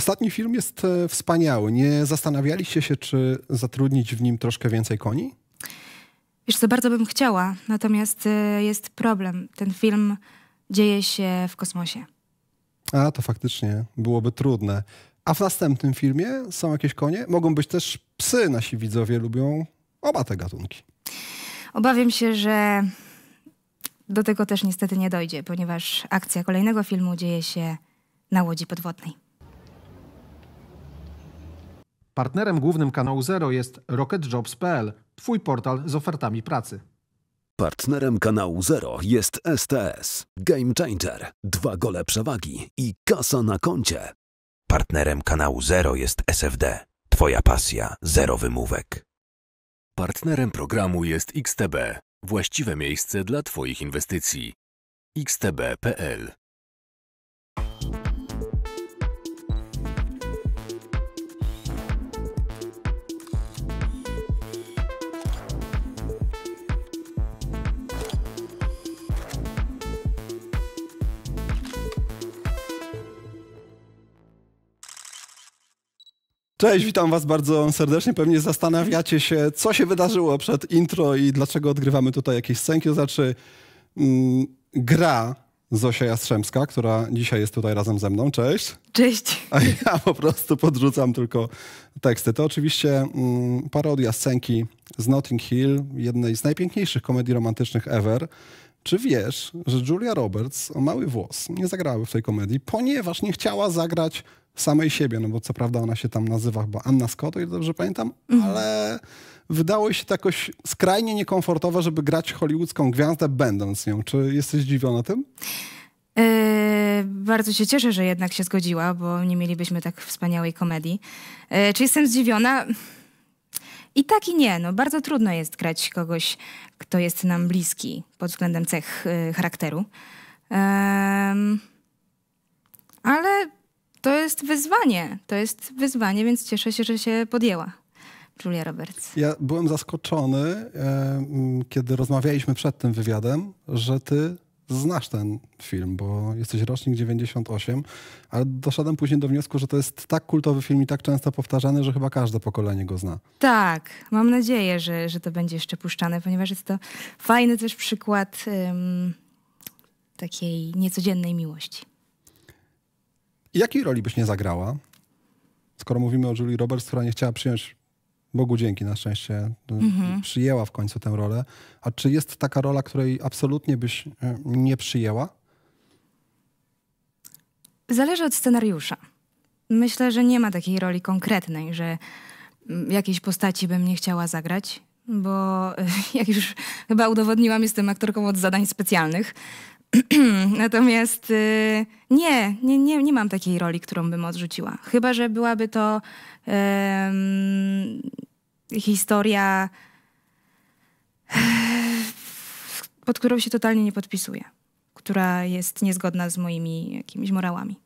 Ostatni film jest e, wspaniały. Nie zastanawialiście się, czy zatrudnić w nim troszkę więcej koni? Wiesz, co bardzo bym chciała, natomiast e, jest problem. Ten film dzieje się w kosmosie. A, to faktycznie byłoby trudne. A w następnym filmie są jakieś konie? Mogą być też psy. Nasi widzowie lubią oba te gatunki. Obawiam się, że do tego też niestety nie dojdzie, ponieważ akcja kolejnego filmu dzieje się na łodzi podwodnej. Partnerem głównym kanału Zero jest rocketjobs.pl, twój portal z ofertami pracy. Partnerem kanału Zero jest STS, Game Changer, dwa gole przewagi i kasa na koncie. Partnerem kanału Zero jest SFD, twoja pasja, zero wymówek. Partnerem programu jest XTB, właściwe miejsce dla twoich inwestycji. xtb.pl Cześć, witam Was bardzo serdecznie. Pewnie zastanawiacie się, co się wydarzyło przed intro i dlaczego odgrywamy tutaj jakieś scenki. To znaczy, mm, gra Zosia Jastrzębska, która dzisiaj jest tutaj razem ze mną. Cześć. Cześć. A ja po prostu podrzucam tylko teksty. To oczywiście mm, parodia scenki z Notting Hill, jednej z najpiękniejszych komedii romantycznych ever. Czy wiesz, że Julia Roberts o mały włos nie zagrała w tej komedii, ponieważ nie chciała zagrać samej siebie, no bo co prawda ona się tam nazywa chyba Anna Scott, o ile dobrze pamiętam, mhm. ale wydało się to jakoś skrajnie niekomfortowe, żeby grać hollywoodzką gwiazdę będąc nią. Czy jesteś zdziwiona tym? Yy, bardzo się cieszę, że jednak się zgodziła, bo nie mielibyśmy tak wspaniałej komedii. Yy, czy jestem zdziwiona? I tak i nie. No, bardzo trudno jest grać kogoś, kto jest nam bliski pod względem cech yy, charakteru. ale to jest wyzwanie, to jest wyzwanie, więc cieszę się, że się podjęła. Julia Roberts. Ja byłem zaskoczony, e, kiedy rozmawialiśmy przed tym wywiadem, że ty znasz ten film, bo jesteś rocznik 98, ale doszedłem później do wniosku, że to jest tak kultowy film i tak często powtarzany, że chyba każde pokolenie go zna. Tak, mam nadzieję, że, że to będzie jeszcze puszczane, ponieważ jest to fajny też przykład um, takiej niecodziennej miłości. Jakiej roli byś nie zagrała, skoro mówimy o Julie Roberts, która nie chciała przyjąć, Bogu dzięki na szczęście, no, mhm. przyjęła w końcu tę rolę. A czy jest taka rola, której absolutnie byś e, nie przyjęła? Zależy od scenariusza. Myślę, że nie ma takiej roli konkretnej, że mm, jakiejś postaci bym nie chciała zagrać, bo e, jak już chyba udowodniłam, jestem aktorką od zadań specjalnych. Natomiast y, nie, nie, nie, nie mam takiej roli, którą bym odrzuciła. Chyba, że byłaby to historia, pod którą się totalnie nie podpisuję, która jest niezgodna z moimi jakimiś morałami.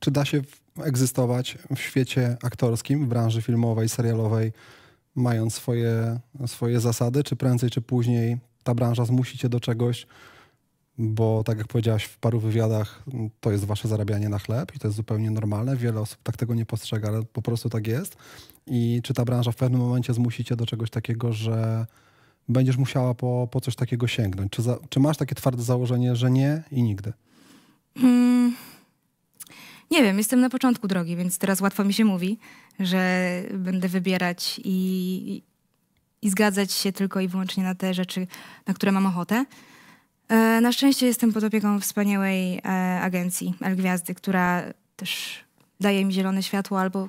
Czy da się egzystować w świecie aktorskim, w branży filmowej, serialowej, mając swoje, swoje zasady? Czy prędzej czy później ta branża zmusi cię do czegoś? bo tak jak powiedziałaś w paru wywiadach, mm, to jest wasze zarabianie na chleb i to jest zupełnie normalne. Wiele osób tak tego nie postrzega, ale po prostu tak jest. I czy ta branża w pewnym momencie zmusi cię do czegoś takiego, że będziesz musiała po, po coś takiego sięgnąć? Czy, za, czy masz takie twarde założenie, że nie i nigdy? Hmm. Nie wiem, jestem na początku drogi, więc teraz łatwo mi się mówi, że będę wybierać i, i, i zgadzać się tylko i wyłącznie na te rzeczy, na które mam ochotę. E, na szczęście jestem pod opieką wspaniałej e, agencji El Gwiazdy, która też daje mi zielone światło albo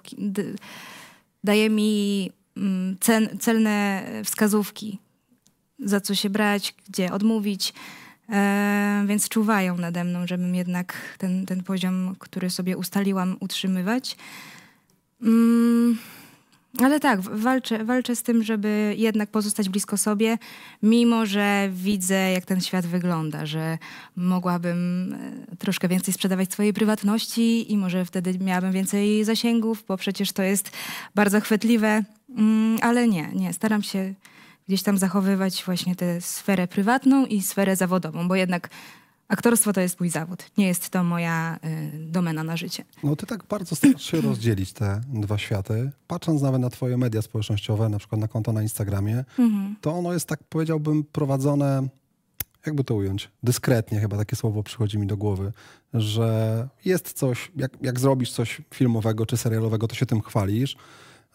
daje mi mm, cen, celne wskazówki, za co się brać, gdzie odmówić. E, więc czuwają nade mną, żebym jednak ten, ten poziom, który sobie ustaliłam, utrzymywać. Mm. Ale tak, walczę, walczę z tym, żeby jednak pozostać blisko sobie, mimo że widzę, jak ten świat wygląda, że mogłabym e, troszkę więcej sprzedawać swojej prywatności i może wtedy miałabym więcej zasięgów, bo przecież to jest bardzo chwytliwe. Mm, ale nie, nie, staram się gdzieś tam zachowywać właśnie tę sferę prywatną i sferę zawodową, bo jednak Aktorstwo to jest mój zawód, nie jest to moja y, domena na życie. No ty tak bardzo starasz się rozdzielić te dwa światy. Patrząc nawet na twoje media społecznościowe, na przykład na konto na Instagramie, mhm. to ono jest tak powiedziałbym prowadzone, jakby to ująć, dyskretnie chyba takie słowo przychodzi mi do głowy, że jest coś, jak, jak zrobisz coś filmowego czy serialowego, to się tym chwalisz.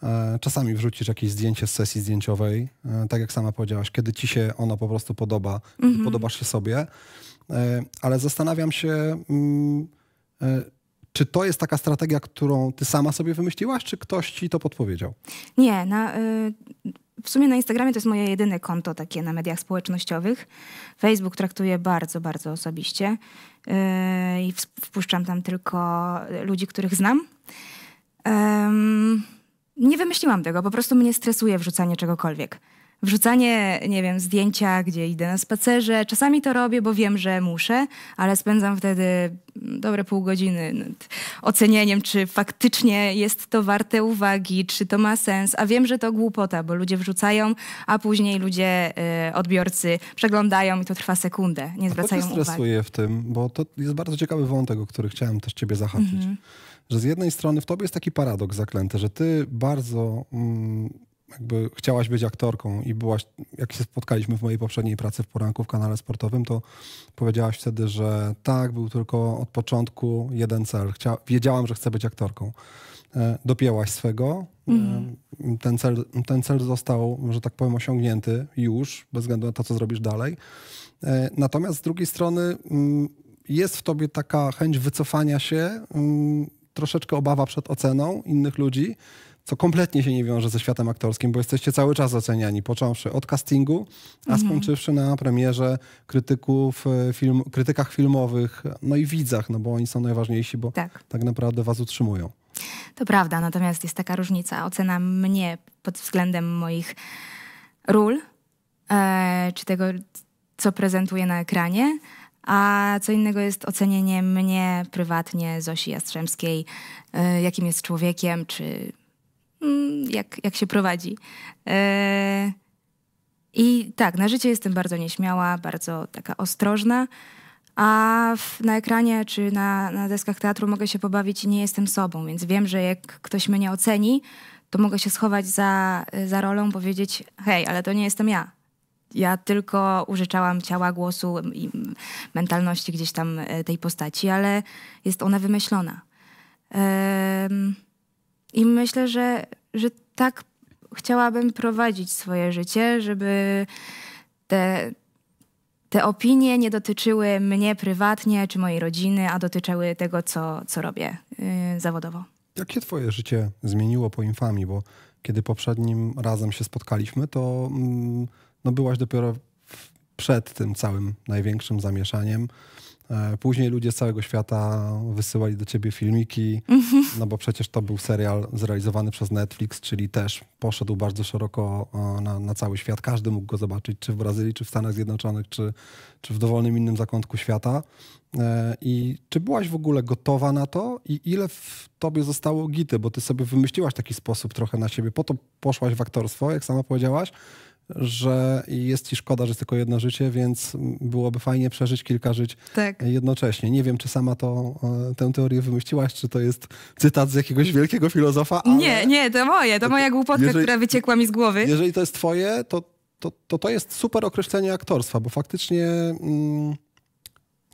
E, czasami wrzucisz jakieś zdjęcie z sesji zdjęciowej, e, tak jak sama powiedziałaś, kiedy ci się ono po prostu podoba, mhm. podobasz się sobie. E, ale zastanawiam się, mm, e, czy to jest taka strategia, którą ty sama sobie wymyśliłaś, czy ktoś ci to podpowiedział? Nie, na, y, w sumie na Instagramie to jest moje jedyne konto takie na mediach społecznościowych. Facebook traktuję bardzo, bardzo osobiście y, i wpuszczam tam tylko ludzi, których znam. nie wymyśliłam tego, po prostu mnie stresuje wrzucanie czegokolwiek. Wrzucanie, nie wiem, zdjęcia, gdzie idę na spacerze. Czasami to robię, bo wiem, że muszę, ale spędzam wtedy mm, dobre pół godziny nad ocenieniem, czy faktycznie jest to warte uwagi, czy to ma sens. A wiem, że to głupota, bo ludzie wrzucają, a później ludzie, y, odbiorcy przeglądają i to trwa sekundę, nie zwracają uwagi. stresuje w tym, bo to jest bardzo ciekawy wątek, o który chciałem też ciebie zahaczyć. Mm -hmm że z jednej strony w tobie jest taki paradoks zaklęty, że ty bardzo mm, jakby chciałaś być aktorką i byłaś, jak się spotkaliśmy w mojej poprzedniej pracy w poranku w kanale sportowym, to powiedziałaś wtedy, że tak, był tylko od początku jeden cel. Chcia, wiedziałam, że chcę być aktorką. E, dopięłaś swego. Mm. Ten, cel, ten cel został, że tak powiem, osiągnięty już, bez względu na to, co zrobisz dalej. E, natomiast z drugiej strony mm, jest w tobie taka chęć wycofania się, mm, troszeczkę obawa przed oceną innych ludzi, co kompletnie się nie wiąże ze światem aktorskim, bo jesteście cały czas oceniani, począwszy od castingu, a mhm. skończywszy na premierze krytyków, e, film, krytykach filmowych, no i widzach, no bo oni są najważniejsi, bo tak, tak naprawdę was utrzymują. To prawda, natomiast jest taka różnica. Ocena mnie pod względem moich ról, e, czy tego, co prezentuję na ekranie, a co innego jest ocenienie mnie prywatnie, Zosi Jastrzębskiej, e, jakim jest człowiekiem, czy Mm, jak, jak się prowadzi. E, I tak, na życie jestem bardzo nieśmiała, bardzo taka ostrożna, a w, na ekranie czy na, na deskach teatru mogę się pobawić i nie jestem sobą, więc wiem, że jak ktoś mnie oceni, to mogę się schować za, za rolą, powiedzieć: hej, ale to nie jestem ja. Ja tylko użyczałam ciała, głosu i mentalności gdzieś tam e, tej postaci, ale jest ona wymyślona. Um, i myślę, że, że tak chciałabym prowadzić swoje życie, żeby te, te opinie nie dotyczyły mnie prywatnie czy mojej rodziny, a dotyczyły tego, co, co robię yy, zawodowo. Jakie twoje życie zmieniło po infami? Bo kiedy poprzednim razem się spotkaliśmy, to mm, no, byłaś dopiero przed tym całym największym zamieszaniem. E, później ludzie z całego świata wysyłali do ciebie filmiki, mhm. no bo przecież to był serial zrealizowany przez Netflix, czyli też poszedł bardzo szeroko e, na, na, cały świat. Każdy mógł go zobaczyć, czy w Brazylii, czy w Stanach Zjednoczonych, czy, czy w dowolnym innym zakątku świata. E, I czy byłaś w ogóle gotowa na to i ile w tobie zostało gity, bo ty sobie wymyśliłaś taki sposób trochę na siebie, po to poszłaś w aktorstwo, jak sama powiedziałaś, że jest ci szkoda, że jest tylko jedno życie, więc byłoby fajnie przeżyć kilka żyć tak. jednocześnie. Nie wiem, czy sama to, e, tę teorię wymyśliłaś, czy to jest cytat z jakiegoś wielkiego filozofa. Ale... Nie, nie, to moje, to moja głupotka, jeżeli, która wyciekła mi z głowy. Jeżeli to jest twoje, to to, to, to jest super określenie aktorstwa, bo faktycznie mm,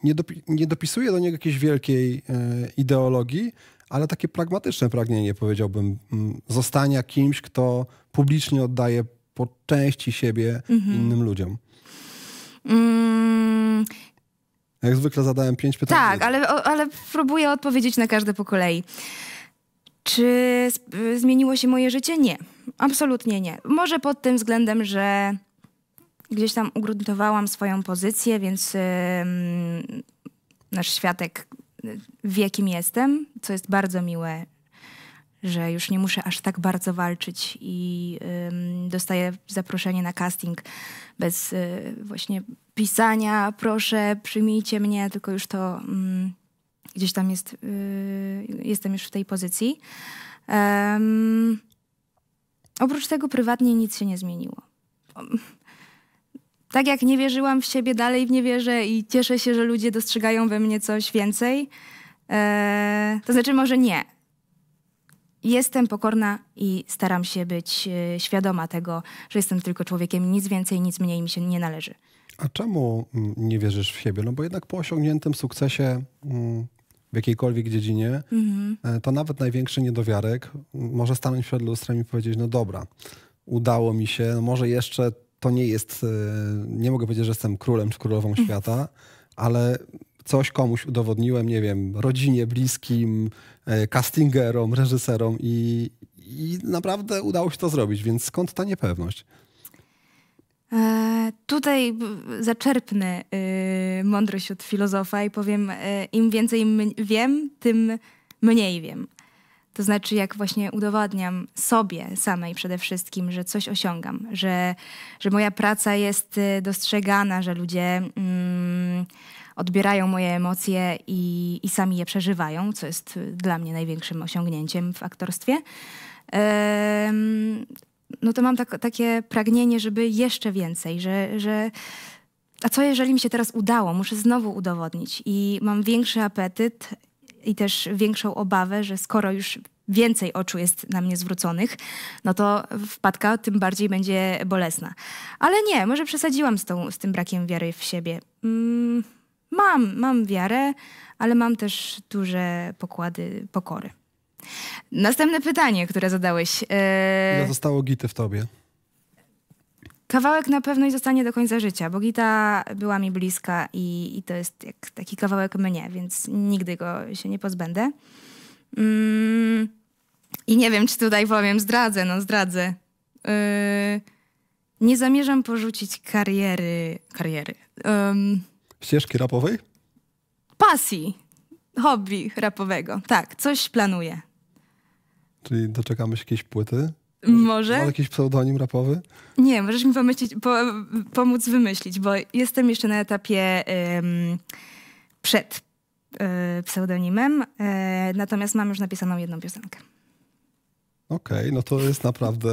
nie, dopi, nie dopisuje do niego jakiejś wielkiej e, ideologii, ale takie pragmatyczne pragnienie, powiedziałbym, mm, zostania kimś, kto publicznie oddaje po części siebie mhm. innym ludziom? Mm. Jak zwykle zadałem pięć pytań. Tak, ale, ale próbuję odpowiedzieć na każde po kolei. Czy zmieniło się moje życie? Nie. Absolutnie nie. Może pod tym względem, że gdzieś tam ugruntowałam swoją pozycję, więc yy, nasz światek y, wie, kim jestem, co jest bardzo miłe że już nie muszę aż tak bardzo walczyć i y, dostaję zaproszenie na casting bez y, właśnie pisania, proszę, przyjmijcie mnie, tylko już to y, gdzieś tam jest, y, jestem już w tej pozycji. Um, oprócz tego prywatnie nic się nie zmieniło. Tak jak nie wierzyłam w siebie, dalej w nie wierzę i cieszę się, że ludzie dostrzegają we mnie coś więcej. E, to znaczy może nie, jestem pokorna i staram się być e, świadoma tego, że jestem tylko człowiekiem, nic więcej, nic mniej mi się nie należy. A czemu mm, nie wierzysz w siebie? No bo jednak po osiągniętym sukcesie mm, w jakiejkolwiek dziedzinie, mhm. e, to nawet największy niedowiarek mm, może stanąć przed lustrem i powiedzieć, no dobra, udało mi się, no może jeszcze to nie jest, e, nie mogę powiedzieć, że jestem królem czy królową świata, ale coś komuś udowodniłem, nie wiem, rodzinie, bliskim, E, castingerom, reżyserom i, i naprawdę udało się to zrobić, więc skąd ta niepewność? E, tutaj zaczerpnę y, mądrość od filozofa i powiem, e, im więcej wiem, tym mniej wiem. To znaczy, jak właśnie udowadniam sobie samej przede wszystkim, że coś osiągam, że, że moja praca jest y, dostrzegana, że ludzie. Mm, odbierają moje emocje i, i sami je przeżywają, co jest y, dla mnie największym osiągnięciem w aktorstwie. No to mam tak, takie pragnienie, żeby jeszcze więcej, że, że a co jeżeli mi się teraz udało? Muszę znowu udowodnić i mam większy apetyt i też większą obawę, że skoro już więcej oczu jest na mnie zwróconych, no to wpadka tym bardziej będzie bolesna. Ale nie, może przesadziłam z, tą, z tym brakiem wiary w siebie. Mm. Mam, mam wiarę, ale mam też duże pokłady pokory. Następne pytanie, które zadałeś. Yy... zostało gity w tobie? Kawałek na pewno i zostanie do końca życia, bo gita była mi bliska i, i to jest jak taki kawałek mnie, więc nigdy go się nie pozbędę. Mm, I nie wiem, czy tutaj powiem, zdradzę, no zdradzę. Yy... Nie zamierzam porzucić kariery. Kariery ścieżki rapowej? Pasji, hobby rapowego. Tak, coś planuję. Czyli doczekamy się jakiejś płyty? Może? Masz jakiś pseudonim rapowy? Nie, możesz mi pomyśleć, po, pomóc wymyślić, bo jestem jeszcze na etapie ym, przed y, pseudonimem, y, natomiast mam już napisaną jedną piosenkę. Okej, okay, no to jest naprawdę,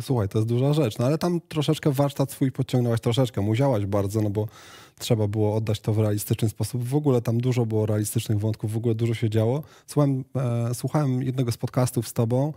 słuchaj, to jest duża rzecz, no ale tam troszeczkę warsztat swój podciągnęłaś, troszeczkę musiałaś bardzo, no bo trzeba było oddać to w realistyczny sposób. W ogóle tam dużo było realistycznych wątków, w ogóle dużo się działo. Słuchałem, e, słuchałem jednego z podcastów z tobą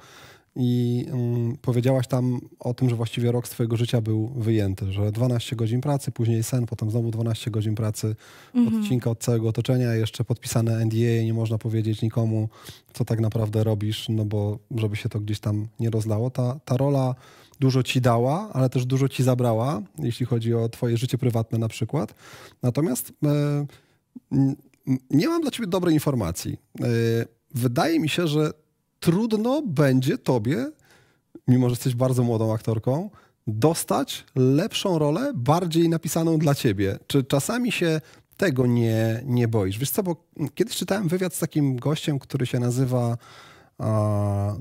i mm, powiedziałaś tam o tym, że właściwie rok twojego życia był wyjęty, że 12 godzin pracy, później sen, potem znowu 12 godzin pracy, mhm. odcinka od całego otoczenia, jeszcze podpisane NDA, nie można powiedzieć nikomu, co tak naprawdę robisz, no bo żeby się to gdzieś tam nie rozlało. Ta, ta rola dużo ci dała, ale też dużo ci zabrała, jeśli chodzi o twoje życie prywatne na przykład. Natomiast e, nie mam dla ciebie dobrej informacji. E, wydaje mi się, że trudno będzie tobie, mimo że jesteś bardzo młodą aktorką, dostać lepszą rolę, bardziej napisaną dla ciebie. Czy czasami się tego nie, nie boisz? Wiesz co, bo kiedyś czytałem wywiad z takim gościem, który się nazywa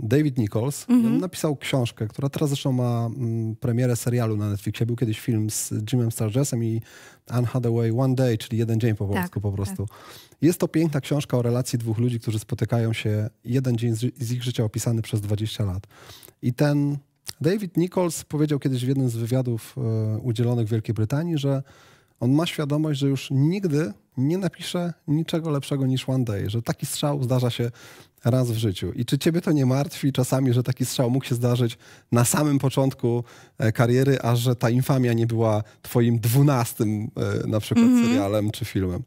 David Nichols. Mhm. napisał książkę, która teraz zresztą ma mm, premierę serialu na Netflixie. Był kiedyś film z Jimem Sturgesem i Anne Hathaway One Day, czyli jeden dzień po tak, polsku tak, po prostu. Tak. Jest to piękna książka o relacji dwóch ludzi, którzy spotykają się, jeden dzień z ich życia opisany przez 20 lat. I ten David Nichols powiedział kiedyś w jednym z wywiadów e, udzielonych w Wielkiej Brytanii, że on ma świadomość, że już nigdy nie napisze niczego lepszego niż One Day, że taki strzał zdarza się raz w życiu. I czy ciebie to nie martwi czasami, że taki strzał mógł się zdarzyć na samym początku e, kariery, a że ta infamia nie była twoim dwunastym e, na przykład mm -hmm. serialem czy filmem?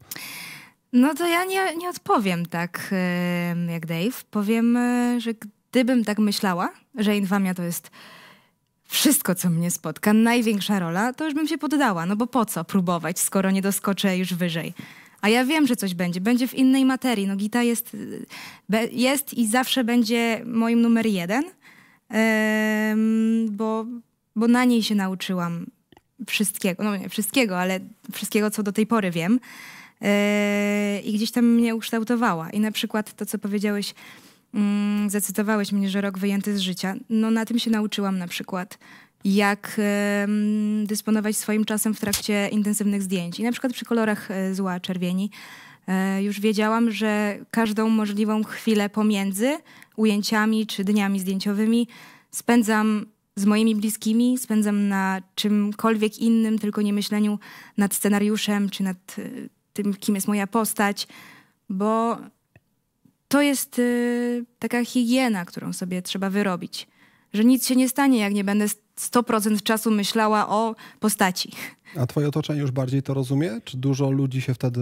No to ja nie, nie odpowiem tak jak Dave. Powiem, e, że gdybym tak myślała, że infamia to jest wszystko, co mnie spotka, największa rola, to już bym się poddała. No bo po co próbować, skoro nie doskoczę już wyżej? A ja wiem, że coś będzie. Będzie w innej materii. No gita jest, jest i zawsze będzie moim numer jeden, bo, bo na niej się nauczyłam wszystkiego. No nie wszystkiego, ale wszystkiego, co do tej pory wiem. E, I gdzieś tam mnie ukształtowała. I na przykład to, co powiedziałeś, mm, zacytowałeś mnie, że rok wyjęty z życia. No na tym się nauczyłam na przykład jak y, dysponować swoim czasem w trakcie intensywnych zdjęć. I na przykład przy kolorach e, zła czerwieni y, już wiedziałam, że każdą możliwą chwilę pomiędzy ujęciami czy dniami zdjęciowymi spędzam z moimi bliskimi, spędzam na czymkolwiek innym, tylko nie myśleniu nad scenariuszem czy nad y, tym, kim jest moja postać, bo to jest y, taka higiena, którą sobie trzeba wyrobić. Że nic się nie stanie, jak nie będę 100% czasu myślała o postaci. A twoje otoczenie już bardziej to rozumie? Czy dużo ludzi się wtedy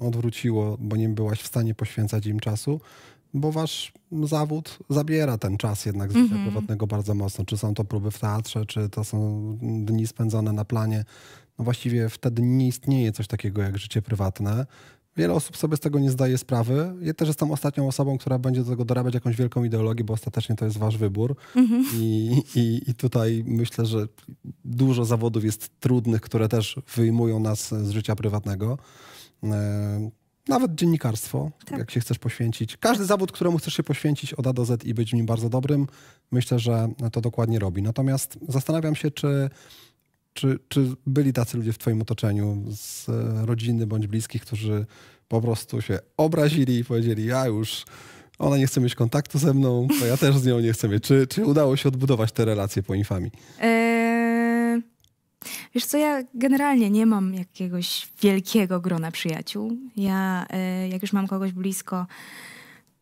odwróciło, bo nie byłaś w stanie poświęcać im czasu? Bo wasz zawód zabiera ten czas jednak z życia mm -hmm. prywatnego bardzo mocno. Czy są to próby w teatrze, czy to są dni spędzone na planie. No właściwie wtedy nie istnieje coś takiego jak życie prywatne Wiele osób sobie z tego nie zdaje sprawy. Ja też jestem ostatnią osobą, która będzie do tego dorabiać jakąś wielką ideologię, bo ostatecznie to jest wasz wybór. Mhm. I, i, I tutaj myślę, że dużo zawodów jest trudnych, które też wyjmują nas z życia prywatnego. E, nawet dziennikarstwo, tak. jak się chcesz poświęcić. Każdy zawód, któremu chcesz się poświęcić od A do Z i być w nim bardzo dobrym, myślę, że to dokładnie robi. Natomiast zastanawiam się, czy czy, czy byli tacy ludzie w Twoim otoczeniu z e, rodziny bądź bliskich, którzy po prostu się obrazili i powiedzieli: Ja już, ona nie chce mieć kontaktu ze mną, to ja też z nią nie chcę mieć. Czy, czy udało się odbudować te relacje po infami? Eee, wiesz co, ja generalnie nie mam jakiegoś wielkiego grona przyjaciół. Ja, e, jak już mam kogoś blisko,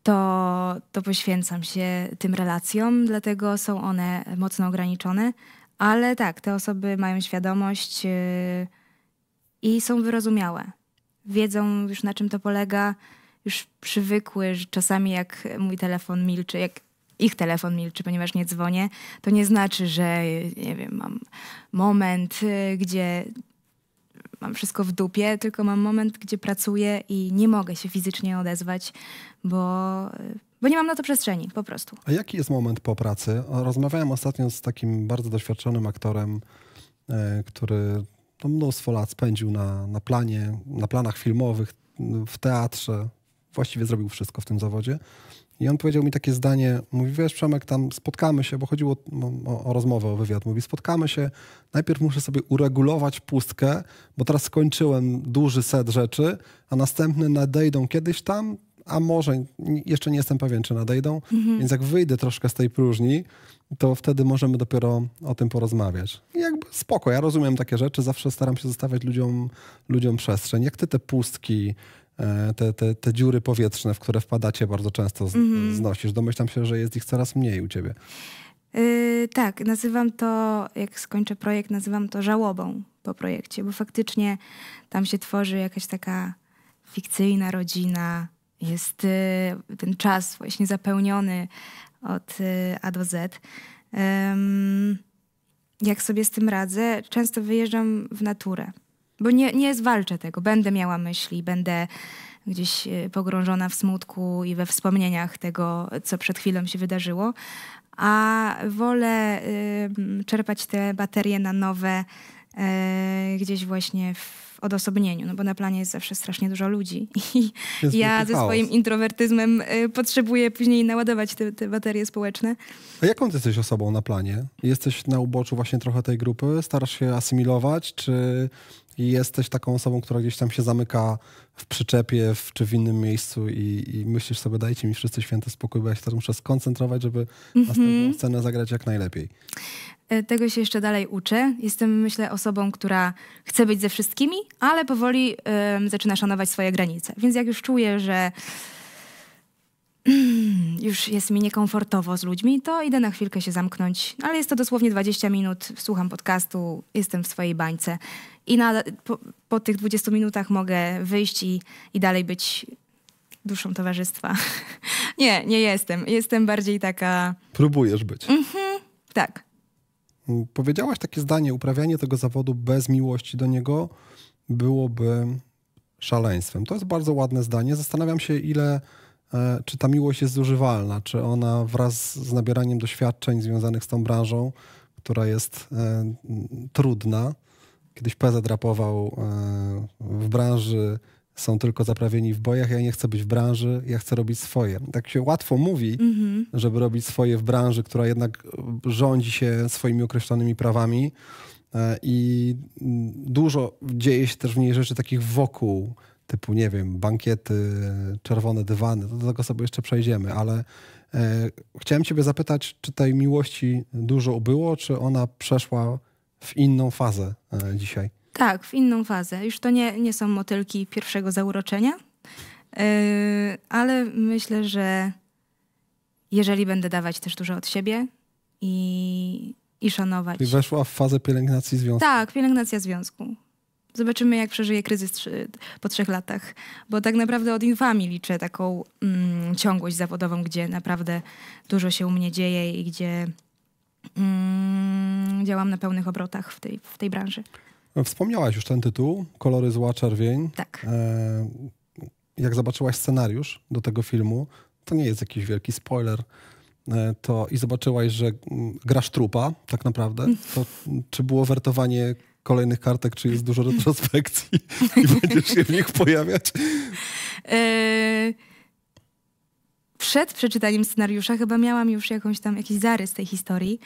to, to poświęcam się tym relacjom, dlatego są one mocno ograniczone. Ale tak, te osoby mają świadomość y, i są wyrozumiałe. Wiedzą już na czym to polega, już przywykły, że czasami jak mój telefon milczy, jak ich telefon milczy, ponieważ nie dzwonię, to nie znaczy, że nie wiem, mam moment, y, gdzie mam wszystko w dupie, tylko mam moment, gdzie pracuję i nie mogę się fizycznie odezwać, bo y, bo nie mam na to przestrzeni, po prostu. A jaki jest moment po pracy? Rozmawiałem ostatnio z takim bardzo doświadczonym aktorem, e, który no, mnóstwo lat spędził na, na planie, na planach filmowych, w teatrze. Właściwie zrobił wszystko w tym zawodzie. I on powiedział mi takie zdanie, mówi, wiesz Przemek, tam spotkamy się, bo chodziło no, o, o, rozmowę, o wywiad. Mówi, spotkamy się, najpierw muszę sobie uregulować pustkę, bo teraz skończyłem duży set rzeczy, a następne nadejdą kiedyś tam, a może, jeszcze nie jestem pewien, czy nadejdą, mhm. więc jak wyjdę troszkę z tej próżni, to wtedy możemy dopiero o tym porozmawiać. I jakby spoko, ja rozumiem takie rzeczy, zawsze staram się zostawiać ludziom, ludziom przestrzeń. Jak ty te pustki, e, te, te, te dziury powietrzne, w które wpadacie bardzo często z, mhm. znosisz? Domyślam się, że jest ich coraz mniej u ciebie. Yy, tak, nazywam to, jak skończę projekt, nazywam to żałobą po projekcie, bo faktycznie tam się tworzy jakaś taka fikcyjna rodzina, jest y, ten czas właśnie zapełniony od y, A do Z. Jak sobie z tym radzę? Często wyjeżdżam w naturę, bo nie, nie zwalczę tego. Będę miała myśli, będę gdzieś y, pogrążona w smutku i we wspomnieniach tego, co przed chwilą się wydarzyło, a wolę czerpać te baterie na nowe e, gdzieś właśnie w w odosobnieniu, no bo na planie jest zawsze strasznie dużo ludzi i jest ja ze swoim chaos. introwertyzmem y, potrzebuję później naładować te, te baterie społeczne. A jaką ty jesteś osobą na planie? Jesteś na uboczu właśnie trochę tej grupy? Starasz się asymilować, czy jesteś taką osobą, która gdzieś tam się zamyka w przyczepie w, czy w innym miejscu i, i, myślisz sobie, dajcie mi wszyscy święty spokój, bo ja się teraz muszę skoncentrować, żeby mm -hmm. następną mhm. scenę zagrać jak najlepiej. E, tego się jeszcze dalej uczę. Jestem, myślę, osobą, która chce być ze wszystkimi, ale powoli zaczyna szanować swoje granice. Więc jak już czuję, że już jest mi niekomfortowo z ludźmi, to idę na chwilkę się zamknąć. Ale jest to dosłownie 20 minut, słucham podcastu, jestem w swojej bańce i na, po, po, tych 20 minutach mogę wyjść i, i dalej być duszą towarzystwa. nie, nie jestem. Jestem bardziej taka. Próbujesz być. Mhm, tak. Powiedziałaś takie zdanie, uprawianie tego zawodu bez miłości do niego byłoby szaleństwem. To jest bardzo ładne zdanie. Zastanawiam się, ile, e, czy ta miłość jest zużywalna, czy ona wraz z nabieraniem doświadczeń związanych z tą branżą, która jest e, trudna. Kiedyś PZ rapował e, w branży są tylko zaprawieni w bojach, ja nie chcę być w branży, ja chcę robić swoje. Tak się łatwo mówi, mm -hmm. żeby robić swoje w branży, która jednak e, rządzi się swoimi określonymi prawami e, i mm, dużo dzieje się też w niej rzeczy takich wokół, typu, nie wiem, bankiety, czerwone dywany, do tego sobie jeszcze przejdziemy, ale e, chciałem ciebie zapytać, czy tej miłości dużo było, czy ona przeszła w inną fazę dzisiaj? Tak, w inną fazę. Już to nie, nie są motylki pierwszego zauroczenia, yy, ale myślę, że jeżeli będę dawać też dużo od siebie i, i szanować. I weszła w fazę pielęgnacji związku. Tak, pielęgnacja związku. Zobaczymy, jak przeżyję kryzys trzy, po trzech latach, bo tak naprawdę od infami liczę taką mm, ciągłość zawodową, gdzie naprawdę dużo się u mnie dzieje i gdzie mm, działam na pełnych obrotach w tej, w tej branży. Wspomniałaś już ten tytuł, Kolory zła, czerwień. Tak. E, jak zobaczyłaś scenariusz do tego filmu, to nie jest jakiś wielki spoiler, e, to i zobaczyłaś, że mm, grasz trupa tak naprawdę, to czy było wertowanie kolejnych kartek, czy jest dużo retrospekcji i będziesz się w nich pojawiać? E, przed przeczytaniem scenariusza chyba miałam już jakąś tam jakiś zarys tej historii,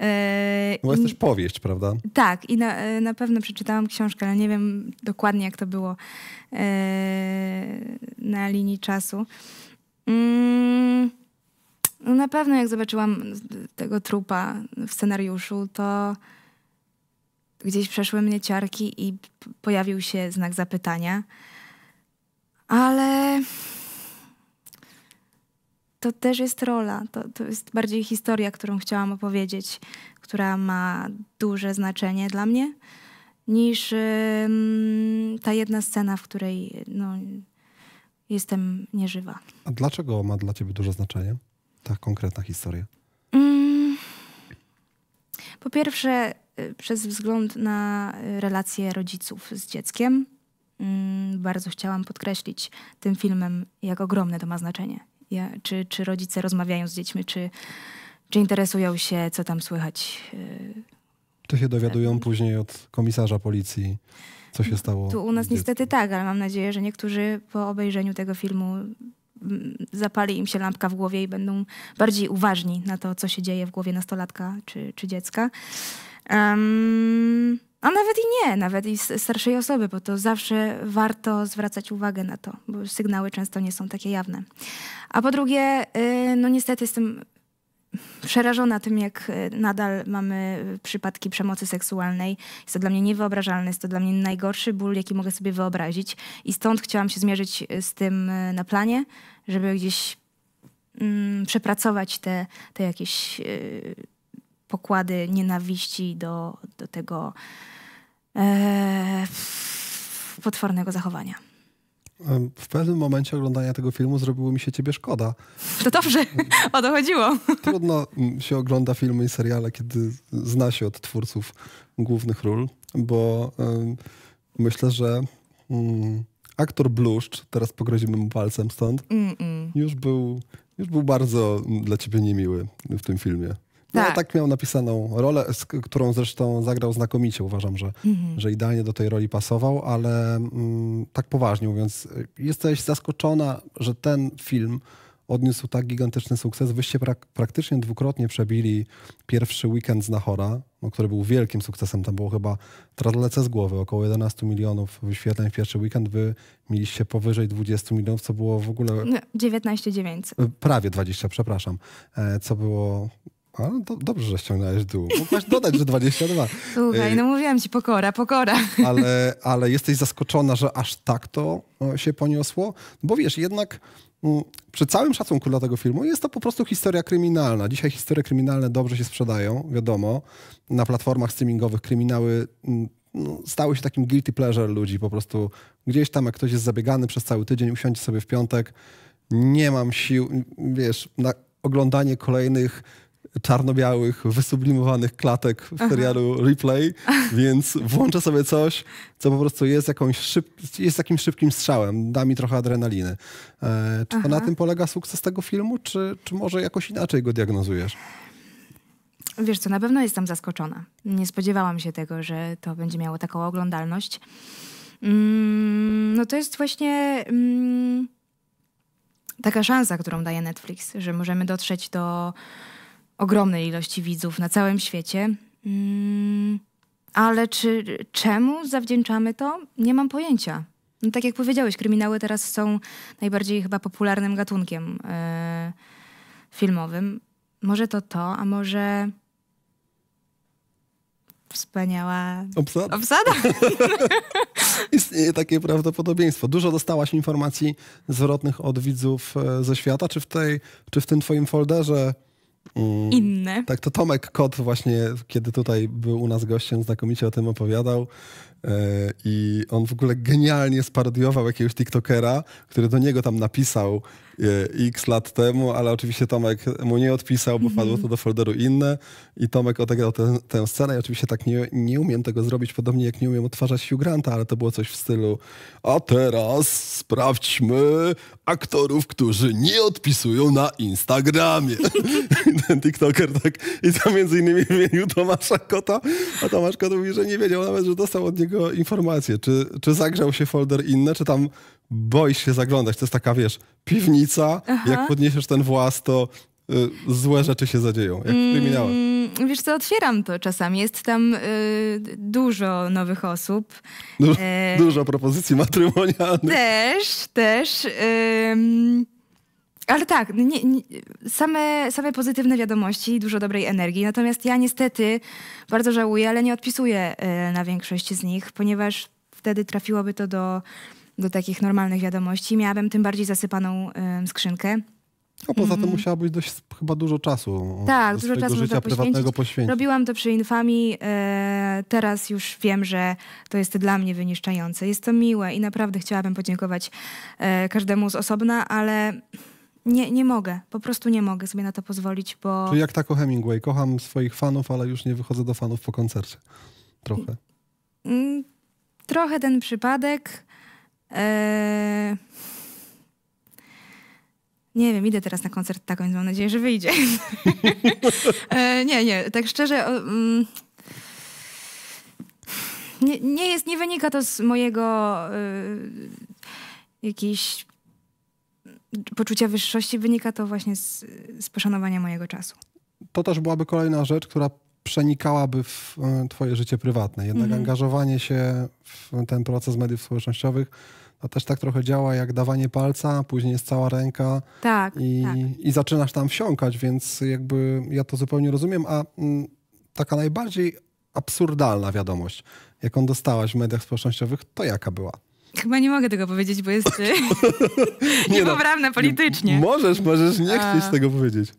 E, no bo jest też powieść, prawda? Tak, i na, e, na pewno przeczytałam książkę, ale nie wiem dokładnie, jak to było e, na linii czasu. Mm, no na pewno jak zobaczyłam tego trupa w scenariuszu, to gdzieś przeszły mnie ciarki i pojawił się znak zapytania. Ale to też jest rola. To, to jest bardziej historia, którą chciałam opowiedzieć, która ma duże znaczenie dla mnie, niż yy, ta jedna scena, w której no, jestem nieżywa. A dlaczego ma dla ciebie duże znaczenie ta konkretna historia? Mm. po pierwsze, y, przez wzgląd na relacje rodziców z dzieckiem. Mm, bardzo chciałam podkreślić tym filmem, jak ogromne to ma znaczenie ja, czy, czy rodzice rozmawiają z dziećmi, czy, czy interesują się, co tam słychać. To się dowiadują później od komisarza policji, co się stało. Tu u nas niestety tak, ale mam nadzieję, że niektórzy po obejrzeniu tego filmu mm, zapali im się lampka w głowie i będą bardziej uważni na to, co się dzieje w głowie nastolatka czy, czy dziecka. Um, a nawet i nie, nawet i starszej osoby, bo to zawsze warto zwracać uwagę na to, bo sygnały często nie są takie jawne. A po drugie, y, no niestety jestem przerażona tym, jak y, nadal mamy y, przypadki przemocy seksualnej. Jest to dla mnie niewyobrażalne, jest to dla mnie najgorszy ból, jaki mogę sobie wyobrazić. I stąd chciałam się zmierzyć z tym na planie, żeby gdzieś mm, przepracować te, te jakieś. Yy, pokłady nienawiści do, do tego e, potwornego zachowania. W pewnym momencie oglądania tego filmu zrobiło mi się ciebie szkoda. To dobrze, o to chodziło. Trudno mm, się ogląda filmy i seriale, kiedy zna się od twórców głównych ról, bo myślę, że mm, aktor Bluszcz, teraz pogrozimy mu palcem stąd, Już, był, już był bardzo mm, dla ciebie niemiły w tym filmie. No, tak. No, tak miał napisaną rolę, z którą zresztą zagrał znakomicie. Uważam, że, mhm. że idealnie do tej roli pasował, ale mm, tak poważnie mówiąc, jesteś zaskoczona, że ten film odniósł tak gigantyczny sukces. Wyście prak praktycznie dwukrotnie przebili pierwszy weekend z Nahora, no, który był wielkim sukcesem. Tam było chyba, tradlece z głowy, około 11 milionów wyświetleń w pierwszy weekend. Wy mieliście powyżej 20 milionów, co było w ogóle... 19,9. No, 19 Prawie 20, przepraszam. E, co było a, do, no dobrze, że ściągnąłeś dół. Mógłbyś dodać, że 22. Słuchaj, y, no mówiłam ci, pokora, pokora. Ale, ale jesteś zaskoczona, że aż tak to się poniosło? Bo wiesz, jednak mm, przy całym szacunku dla tego filmu jest to po prostu historia kryminalna. Dzisiaj historie kryminalne dobrze się sprzedają, wiadomo. Na platformach streamingowych kryminały mm, no, stały się takim guilty pleasure ludzi. Po prostu gdzieś tam, jak ktoś jest zabiegany przez cały tydzień, usiądzie sobie w piątek, nie mam sił, wiesz, na oglądanie kolejnych czarno-białych, wysublimowanych klatek w Aha. serialu Replay, więc włączę sobie coś, co po prostu jest, jakąś szyb, jest takim szybkim strzałem, da mi trochę adrenaliny. E, czy to na tym polega sukces tego filmu, czy, czy może jakoś inaczej go diagnozujesz? Wiesz co, na pewno jestem zaskoczona. Nie spodziewałam się tego, że to będzie miało taką oglądalność. Mm, no to jest właśnie... Mm, taka szansa, którą daje Netflix, że możemy dotrzeć do ogromnej ilości widzów na całym świecie. Mm, ale czy czemu zawdzięczamy to? Nie mam pojęcia. No, tak jak powiedziałeś, kryminały teraz są najbardziej chyba popularnym gatunkiem yy, filmowym. Może to to, a może wspaniała obsada. obsada. Istnieje takie prawdopodobieństwo. Dużo dostałaś informacji zwrotnych od widzów e, ze świata. Czy w, tej, czy w tym twoim folderze Mm, inne. Tak, to Tomek Kot właśnie, kiedy tutaj był u nas gościem, znakomicie o tym opowiadał. E, I on w ogóle genialnie sparodiował jakiegoś TikTokera, który do niego tam napisał e, x lat temu, ale oczywiście Tomek mu nie odpisał, bo padło to do folderu inne i Tomek odegrał ten, tę scenę i oczywiście tak nie, nie umiem tego zrobić, podobnie jak nie umiem odtwarzać Hugh Granta, ale to było coś w stylu a teraz sprawdźmy aktorów, którzy nie odpisują na Instagramie. ten TikToker tak i tam między innymi w imieniu Tomasza Kota, a Tomasz Kota mówi, że nie wiedział nawet, że dostał od niego niego informacje, czy, czy zagrzał się folder inny, czy tam boisz się zaglądać. To jest taka, wiesz, piwnica, Aha. jak podniesiesz ten włas, to y, złe rzeczy się zadzieją, jak mm, Wiesz co, otwieram to czasami, jest tam y, dużo nowych osób. Du e... Dużo propozycji matrymonialnych. Też, też. Y, ale tak, nie, nie, same, same pozytywne wiadomości, dużo dobrej energii. Natomiast ja niestety bardzo żałuję, ale nie odpisuję e, na większość z nich, ponieważ wtedy trafiłoby to do, do takich normalnych wiadomości. Miałabym tym bardziej zasypaną skrzynkę. A poza mm. tym mhm. musiałabyś dość chyba dużo czasu. Tak, dużo czasu życia prywatnego poświęcić. Robiłam to przy infami. E, teraz już wiem, że to jest dla mnie wyniszczające. Jest to miłe i naprawdę chciałabym podziękować e, każdemu z osobna, ale nie, nie mogę, po prostu nie mogę sobie na to pozwolić, bo... Czyli jak o Hemingway, kocham swoich fanów, ale już nie wychodzę do fanów po koncercie. Trochę. Mm, trochę ten przypadek. Eee... Nie wiem, idę teraz na koncert tako, więc mam nadzieję, że wyjdzie. eee, nie, nie, tak szczerze... O, mm... nie, nie, jest, nie wynika to z mojego... Yy, jakiejś poczucia wyższości, wynika to właśnie z, z poszanowania mojego czasu. To też byłaby kolejna rzecz, która przenikałaby w e, twoje życie prywatne. Jednak mhm. angażowanie się w ten proces mediów społecznościowych to też tak trochę działa jak dawanie palca, później jest cała ręka tak, i, tak. i zaczynasz tam wsiąkać, więc jakby ja to zupełnie rozumiem, a m, mm, taka najbardziej absurdalna wiadomość, jaką dostałaś w mediach społecznościowych, to jaka była? Chyba nie mogę tego powiedzieć, bo jest y, nie no. niepoprawne no, politycznie. Możesz, możesz nie A... tego powiedzieć.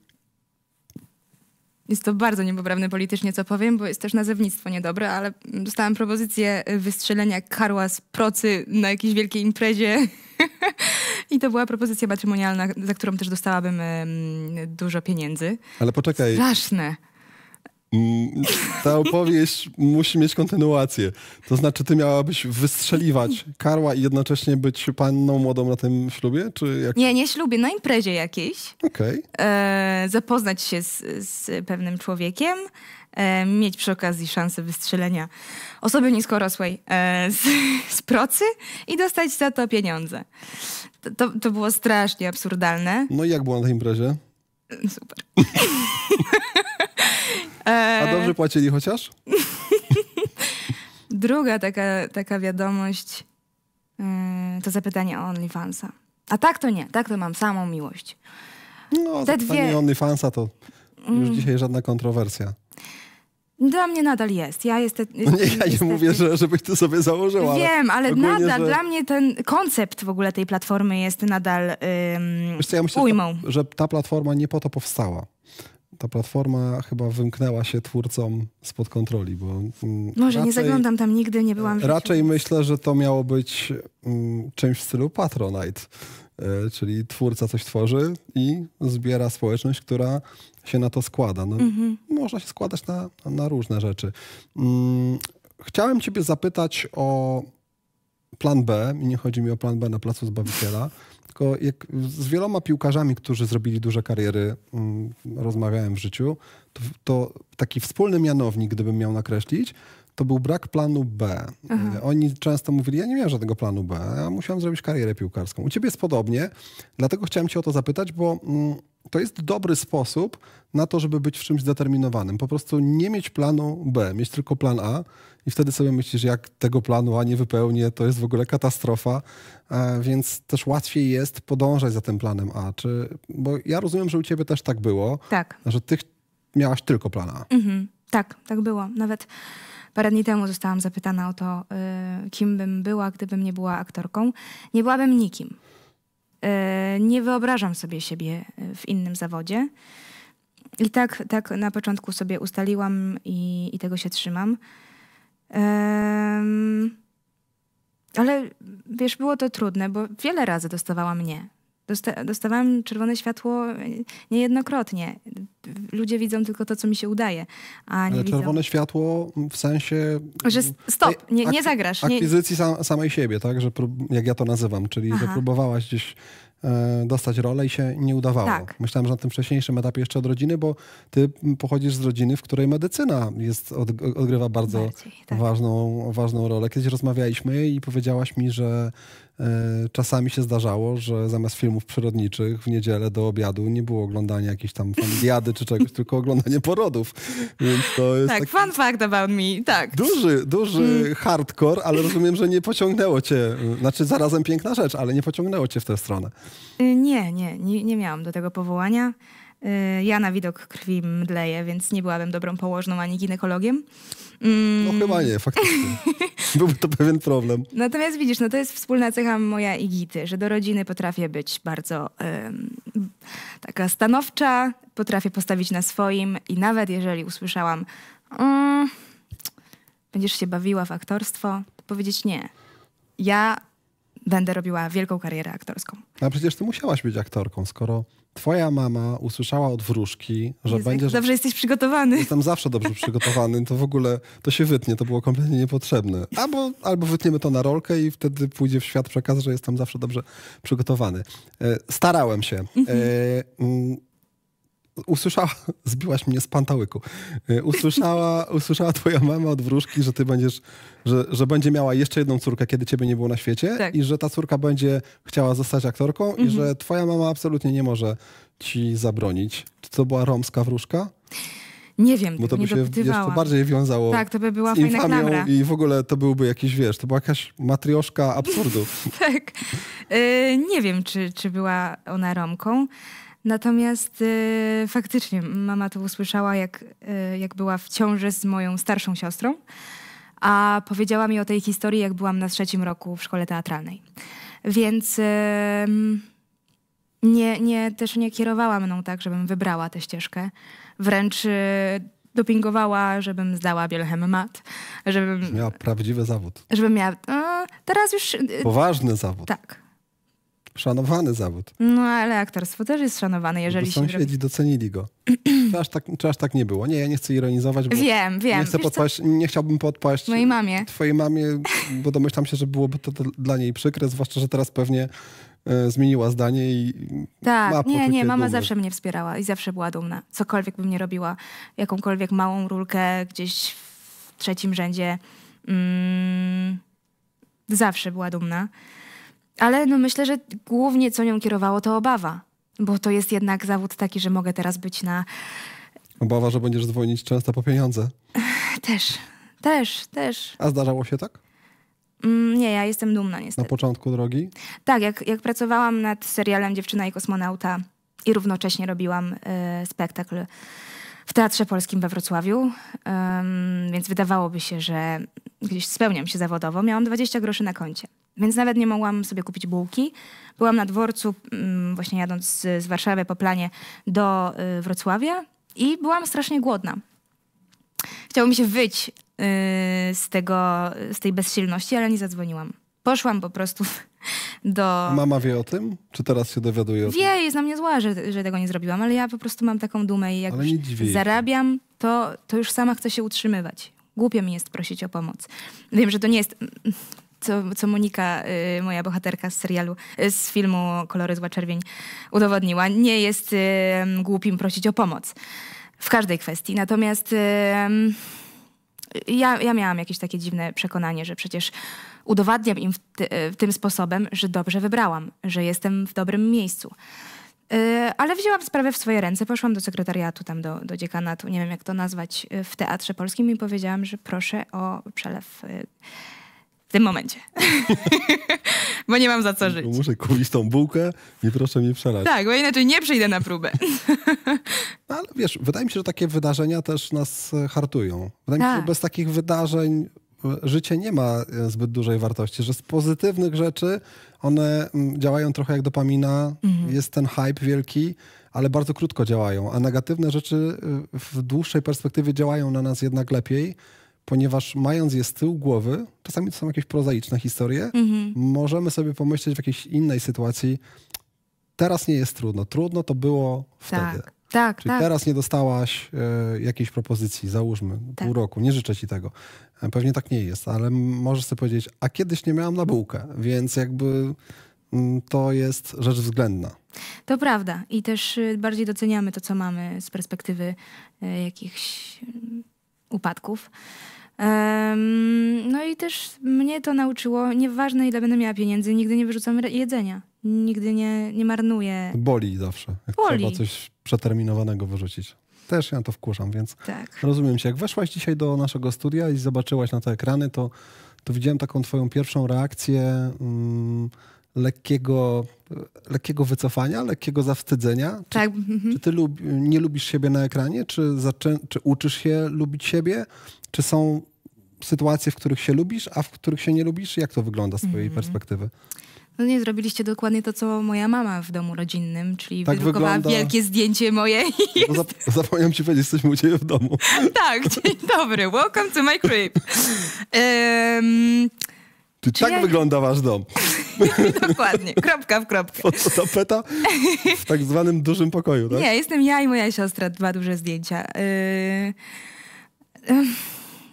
Jest to bardzo niepoprawne politycznie, co powiem, bo jest też nazewnictwo niedobre, ale dostałam propozycję wystrzelenia karła z procy na jakiejś wielkiej imprezie. I to była propozycja matrymonialna, za którą też dostałabym dużo pieniędzy. Ale poczekaj. Straszne. Ta opowieść musi mieć kontynuację. To znaczy, ty miałabyś wystrzeliwać karła i jednocześnie być panną młodą na tym ślubie? Czy jak... Nie, nie ślubie, na imprezie jakiejś. Okej. Okay. E, zapoznać się z, z pewnym człowiekiem, e, mieć przy okazji szansę wystrzelenia osoby niskorosłej e, z, z procy i dostać za to pieniądze. To, to, to było strasznie absurdalne. No i jak było na tej imprezie? E, super. Eee. A dobrze płacili chociaż? Druga taka, taka wiadomość eee, to zapytanie o OnlyFansa. A tak to nie, tak to mam samą miłość. No, Te dwie... OnlyFansa to już mm. dzisiaj żadna kontrowersja. Dla mnie nadal jest. Ja jestem. No nie, ja nie mówię, że, żebyś to sobie założyła. Wiem, ale, nadal że... dla mnie ten koncept w ogóle tej platformy jest nadal ym, Wiesz co, ja myślę, ujmą. Że ta, że ta platforma nie po to powstała ta platforma chyba wymknęła się twórcom spod kontroli, bo... Mm, Może, raczej, nie zaglądam tam nigdy, nie byłam... Raczej myślę, że to miało być um, czymś w stylu Patronite, e, czyli twórca coś tworzy i zbiera społeczność, która się na to składa. No, mhm. Można się składać na, na różne rzeczy. Um, chciałem ciebie zapytać o plan B, i nie chodzi mi o plan B na Placu Zbawiciela, tylko jak z wieloma piłkarzami, którzy zrobili duże kariery, mm, rozmawiałem w życiu, to, to taki wspólny mianownik, gdybym miał nakreślić, to był brak planu B. Aha. E, oni często mówili, ja nie miałem żadnego planu B, a musiałem zrobić karierę piłkarską. U ciebie jest podobnie, dlatego chciałem cię o to zapytać, bo mm, to jest dobry sposób na to, żeby być w czymś zdeterminowanym. Po prostu nie mieć planu B, mieć tylko plan A i wtedy sobie myślisz, jak tego planu A nie wypełnię, to jest w ogóle katastrofa, e, więc też łatwiej jest podążać za tym planem A. Czy, bo ja rozumiem, że u ciebie też tak było, tak. że ty miałaś tylko plan A. Mhm. Tak, tak było. Nawet Parę dni temu zostałam zapytana o to, y, kim bym była, gdybym nie była aktorką. Nie byłabym nikim. Y, nie wyobrażam sobie siebie y, w innym zawodzie. I tak, tak na początku sobie ustaliłam i, i tego się trzymam. ale wiesz, było to trudne, bo wiele razy dostawałam mnie dostawałam czerwone światło niejednokrotnie. Ludzie widzą tylko to, co mi się udaje. A nie Ale widzą... czerwone światło w sensie. Że stop, nie, nie zagrasz. Nie... Akwizycji sam, samej siebie, tak? Że jak ja to nazywam, czyli Aha. że próbowałaś gdzieś e, dostać rolę i się nie udawało. Tak. Myślałam, że na tym wcześniejszym etapie jeszcze od rodziny, bo ty pochodzisz z rodziny, w której medycyna jest, odgrywa bardzo Bardziej, tak. ważną, ważną rolę. Kiedyś rozmawialiśmy i powiedziałaś mi, że E, czasami się zdarzało, że zamiast filmów przyrodniczych w niedzielę do obiadu nie było oglądania jakiejś tam biady czy czegoś, tylko oglądanie porodów. Więc to jest tak, fun fact about me, tak. Duży, duży mm. hardcore, ale rozumiem, że nie pociągnęło cię, znaczy zarazem piękna rzecz, ale nie pociągnęło cię w tę stronę. Y, nie, nie, nie, nie miałam do tego powołania. Y, ja na widok krwi mdleję, więc nie byłabym dobrą położną ani ginekologiem. Mm. No chyba nie, faktycznie. Byłby to pewien problem. Natomiast widzisz, no to jest wspólna cecha moja i Gity, że do rodziny potrafię być bardzo um, taka stanowcza, potrafię postawić na swoim i nawet jeżeli usłyszałam mm, będziesz się bawiła w aktorstwo, to powiedzieć nie. Ja będę robiła wielką karierę aktorską. A przecież ty musiałaś być aktorką, skoro twoja mama usłyszała od wróżki, że Jezu, będziesz... Dobrze jesteś przygotowany. Jestem zawsze dobrze przygotowany, to w ogóle to się wytnie, to było kompletnie niepotrzebne. Albo, albo wytniemy to na rolkę i wtedy pójdzie w świat przekaz, że jestem zawsze dobrze przygotowany. E, starałem się. Mhm. E, mm, usłyszała, zbiłaś mnie z pantałyku, y, usłyszała, usłyszała twoja mama od wróżki, że ty będziesz, że, że będzie miała jeszcze jedną córkę, kiedy ciebie nie było na świecie tak. i że ta córka będzie chciała zostać aktorką mhm. i że mhm. twoja mama absolutnie nie może ci zabronić. Czy to była romska wróżka? Nie wiem, Bo to by się jeszcze bardziej wiązało tak, to by była z fajna klamra. i w ogóle to byłby jakiś, wiesz, to była jakaś matrioszka absurdu. tak. Yy, nie wiem, czy, czy była ona Romką. Natomiast y, faktycznie mama to usłyszała, jak, y, jak była w ciąży z moją starszą siostrą, a powiedziała mi o tej historii, jak byłam na trzecim roku w szkole teatralnej. Więc y, nie, nie, też nie kierowała mną tak, żebym wybrała tę ścieżkę. Wręcz y, dopingowała, żebym zdała Bielchem mat, żebym... Miała prawdziwy zawód. Żebym miała... teraz już... Y, Poważny zawód. Tak, szanowany zawód. No ale aktorstwo też jest szanowane, jeżeli no, się sąsiedzi docenili go. czy, aż tak, czy aż tak nie było? Nie, ja nie chcę ironizować, bo wiem, wiem. Nie, chcę podpaść, nie chciałbym podpaść mojej mamie. twojej mamie, bo domyślam się, że byłoby to, to dla niej przykre, zwłaszcza, że teraz pewnie e, zmieniła zdanie i Tak, ma nie, nie, mama dumy. zawsze mnie wspierała i zawsze była dumna. Cokolwiek bym nie robiła, jakąkolwiek małą rulkę gdzieś w trzecim rzędzie, mm, zawsze była dumna. Ale no myślę, że głównie co nią kierowało to obawa, bo to jest jednak zawód taki, że mogę teraz być na... Obawa, że będziesz dzwonić często po pieniądze. Też, też, też. A zdarzało się tak? Mm, nie, ja jestem dumna niestety. Na początku drogi? Tak, jak, jak pracowałam nad serialem Dziewczyna i kosmonauta i równocześnie robiłam y, spektakl w Teatrze Polskim we Wrocławiu, um, więc wydawałoby się, że gdzieś spełniam się zawodowo. Miałam 20 groszy na koncie, więc nawet nie mogłam sobie kupić bułki. Byłam na dworcu, um, właśnie jadąc z, z, Warszawy po planie do y, Wrocławia i byłam strasznie głodna. Chciało mi się wyć y, z, tego, z tej bezsilności, ale nie zadzwoniłam. Poszłam po prostu do... Mama wie o tym? Czy teraz się dowiaduje o wie, tym? Wie, jest na mnie zła, że, że tego nie zrobiłam, ale ja po prostu mam taką dumę i jak już zarabiam, to, to już sama chcę się utrzymywać. Głupio mi jest prosić o pomoc. Wiem, że to nie jest... Co, co, Monika, y, moja bohaterka z serialu, y, z filmu Kolory zła czerwień udowodniła, nie jest y, głupim prosić o pomoc w każdej kwestii. Natomiast ja, ja miałam jakieś takie dziwne przekonanie, że przecież udowadniam im ty, e, tym sposobem, że dobrze wybrałam, że jestem w dobrym miejscu. Yy, ale wzięłam sprawę w swoje ręce, poszłam do sekretariatu, tam do, do dziekanatu, nie wiem jak to nazwać, e, w Teatrze Polskim i powiedziałam, że proszę o przelew yy, w tym momencie. bo nie mam za co żyć. Bo no, muszę kupić tą bułkę, nie proszę mnie przelać. Tak, bo inaczej nie przyjdę na próbę. no, ale wiesz, wydaje mi się, że takie wydarzenia też nas hartują. Wydaje tak. mi się, że tak. bez takich wydarzeń życie nie ma e, zbyt dużej wartości, że z pozytywnych rzeczy one mm, działają trochę jak dopamina, mhm. jest ten hype wielki, ale bardzo krótko działają, a negatywne rzeczy e, w dłuższej perspektywie działają na nas jednak lepiej, ponieważ mając je z tyłu głowy, czasami to są jakieś prozaiczne historie, mhm. możemy sobie pomyśleć w jakiejś innej sytuacji, teraz nie jest trudno, trudno to było wtedy. Tak. Tak, Czyli tak. teraz nie dostałaś y, jakiejś propozycji, załóżmy, tak. pół roku, nie życzę ci tego. E, pewnie tak nie jest, ale możesz sobie powiedzieć, a kiedyś nie miałam na bułkę, więc jakby to jest rzecz względna. To prawda i też y, bardziej doceniamy to, co mamy z perspektywy y, jakichś y, upadków no i też mnie to nauczyło, nieważne ile będę miała pieniędzy, nigdy nie wyrzucam jedzenia. Nigdy nie, nie marnuję. Boli zawsze, jak Boli. trzeba coś przeterminowanego wyrzucić. Też ja to wkurzam, więc tak. rozumiem się. Jak weszłaś dzisiaj do naszego studia i zobaczyłaś na te ekrany, to, to widziałem taką twoją pierwszą reakcję... Mm, lekkiego, lekkiego wycofania, lekkiego zawstydzenia? Tak. Czy, mhm. czy ty lub, nie lubisz siebie na ekranie? Czy, zaczę, czy uczysz się lubić siebie? Czy są sytuacje, w których się lubisz, a w których się nie lubisz? Jak to wygląda z twojej mhm. perspektywy? No nie, zrobiliście dokładnie to, co moja mama w domu rodzinnym, czyli tak wydrukowała wygląda... wielkie zdjęcie moje. I no jest... zap zapomniałam ci powiedzieć, jesteśmy u ciebie w domu. tak, dzień dobry, welcome to my crib. Um, Czy tak ja... wygląda wasz dom. Dokładnie, kropka w kropkę. Fototapeta w tak zwanym dużym pokoju, tak? Nie, jestem ja i moja siostra, dwa duże zdjęcia. Y, y, y,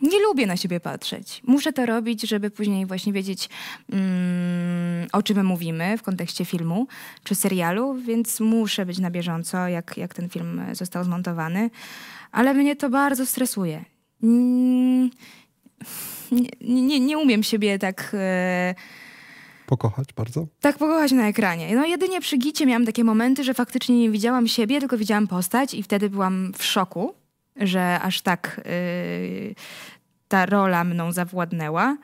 nie lubię na siebie patrzeć. Muszę to robić, żeby później właśnie wiedzieć, mm, o czym my mówimy w kontekście filmu czy serialu, więc muszę być na bieżąco, jak, jak ten film został zmontowany. Ale mnie to bardzo stresuje. Mm nie, nie, nie umiem siebie tak... E, pokochać bardzo? Tak, pokochać na ekranie. No jedynie przy Gicie miałam takie momenty, że faktycznie nie widziałam siebie, tylko widziałam postać i wtedy byłam w szoku, że aż tak e, ta rola mną zawładnęła.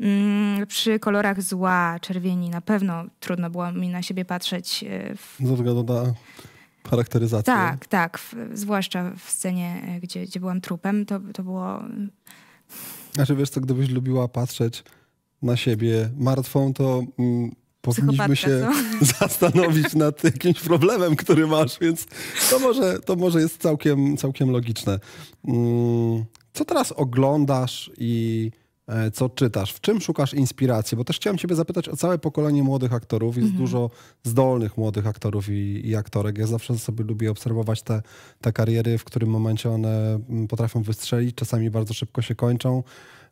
Mm, przy kolorach zła, czerwieni na pewno trudno było mi na siebie patrzeć. Yy, w... No, ze względu na charakteryzację. Tak, tak. W, zwłaszcza w scenie, gdzie, gdzie byłam trupem, to, to było że wiesz co, gdybyś lubiła patrzeć na siebie martwą, to mm, powinniśmy się zastanowić nad jakimś problemem, który masz, więc to może, to może jest całkiem, całkiem logiczne. Mm, co teraz oglądasz i E, co czytasz, w czym szukasz inspiracji, bo też chciałem ciebie zapytać o całe pokolenie młodych aktorów. Jest mhm. dużo zdolnych młodych aktorów i, i, aktorek. Ja zawsze sobie lubię obserwować te, te kariery, w którym momencie one mm, potrafią wystrzelić, czasami bardzo szybko się kończą.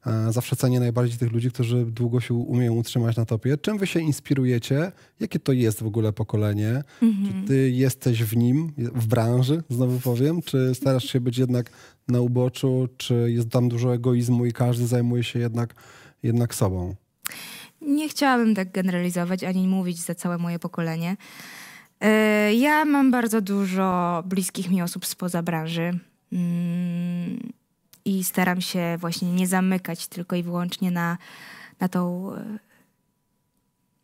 E, zawsze cenię najbardziej tych ludzi, którzy długo się umieją utrzymać na topie. Czym wy się inspirujecie? Jakie to jest w ogóle pokolenie? Mm -hmm. Czy mhm. ty jesteś w nim, w branży, znowu powiem? Czy starasz się być jednak na uboczu, czy jest tam dużo egoizmu i każdy zajmuje się jednak, jednak sobą? Nie chciałabym tak generalizować ani mówić za całe moje pokolenie. E, ja mam bardzo dużo bliskich mi osób spoza branży mm, i staram się właśnie nie zamykać tylko i wyłącznie na, na tą e,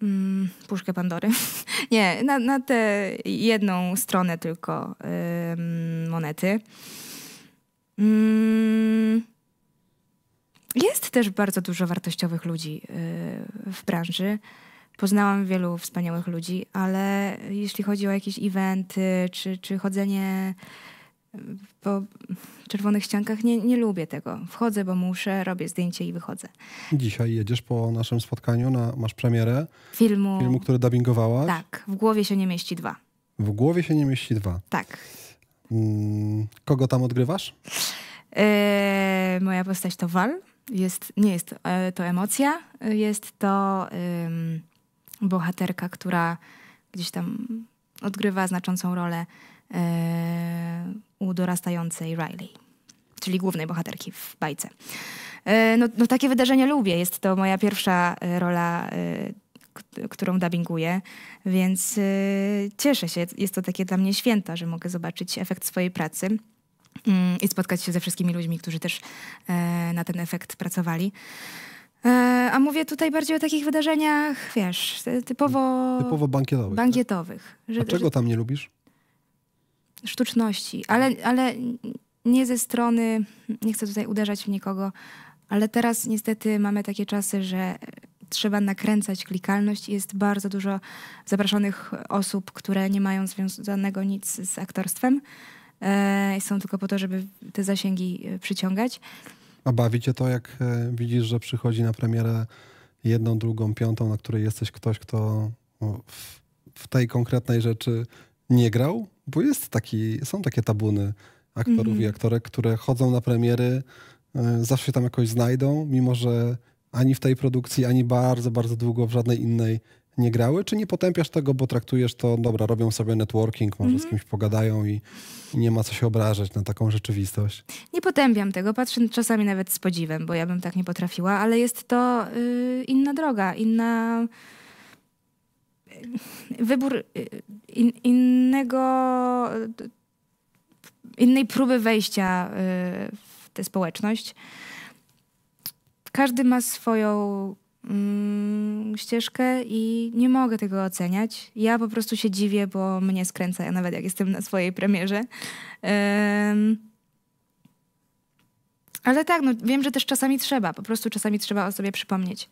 mm, puszkę Pandory. nie, na, na tę jedną stronę tylko e, mm, monety. Mm. Jest też bardzo dużo wartościowych ludzi y, w branży. Poznałam wielu wspaniałych ludzi, ale jeśli chodzi o jakieś eventy czy, czy chodzenie y, po czerwonych ściankach, nie, nie lubię tego. Wchodzę, bo muszę, robię zdjęcie i wychodzę. Dzisiaj jedziesz po naszym spotkaniu, na, masz premierę filmu, filmu który dubbingowałaś. Tak, w głowie się nie mieści dwa. W głowie się nie mieści dwa. Tak. Mm, kogo tam odgrywasz? Yy, moja postać to Wal. Jest, nie jest to e, emocja, jest to yy, bohaterka, która gdzieś tam odgrywa znaczącą rolę yy, u dorastającej Riley, czyli głównej bohaterki w bajce. No, no, takie wydarzenie lubię. Jest to moja pierwsza rola którą dubbinguję, więc y, cieszę się. Jest to takie dla mnie święta, że mogę zobaczyć efekt swojej pracy mm, i spotkać się ze wszystkimi ludźmi, którzy też e, na ten efekt pracowali. E, a mówię tutaj bardziej o takich wydarzeniach, wiesz, typowo... Typowo bankietowych. Tak? Bankietowych. Tak? Że, czego że... tam nie lubisz? Sztuczności, ale, ale nie ze strony, nie chcę tutaj uderzać w nikogo, ale teraz niestety mamy takie czasy, że trzeba nakręcać klikalność jest bardzo dużo zapraszonych osób, które nie mają związanego nic z aktorstwem. E, są tylko po to, żeby te zasięgi e, przyciągać. A bawi cię to, jak e, widzisz, że przychodzi na premierę jedną, drugą, piątą, na której jesteś ktoś, kto no, w, w tej konkretnej rzeczy nie grał? Bo jest taki, są takie tabuny aktorów mm -hmm. i mhm. aktorek, które chodzą na premiery, e, zawsze tam jakoś znajdą, mimo że ani w tej produkcji, ani bardzo, bardzo długo w żadnej innej nie grały? Czy nie potępiasz tego, bo traktujesz to, dobra, robią sobie networking, może mm -hmm. z mhm. kimś pogadają i, nie ma co się obrażać na taką rzeczywistość? Nie potępiam tego, patrzę czasami nawet z podziwem, bo ja bym tak nie potrafiła, ale jest to yy, inna droga, inna y, wybór y, in, innego, y, innej próby wejścia w tę społeczność każdy ma swoją mm, ścieżkę i nie mogę tego oceniać. Ja po prostu się dziwię, bo mnie skręca, ja nawet jak jestem na swojej premierze. Um, ale tak, no, wiem, że też czasami trzeba, po prostu czasami trzeba o sobie przypomnieć.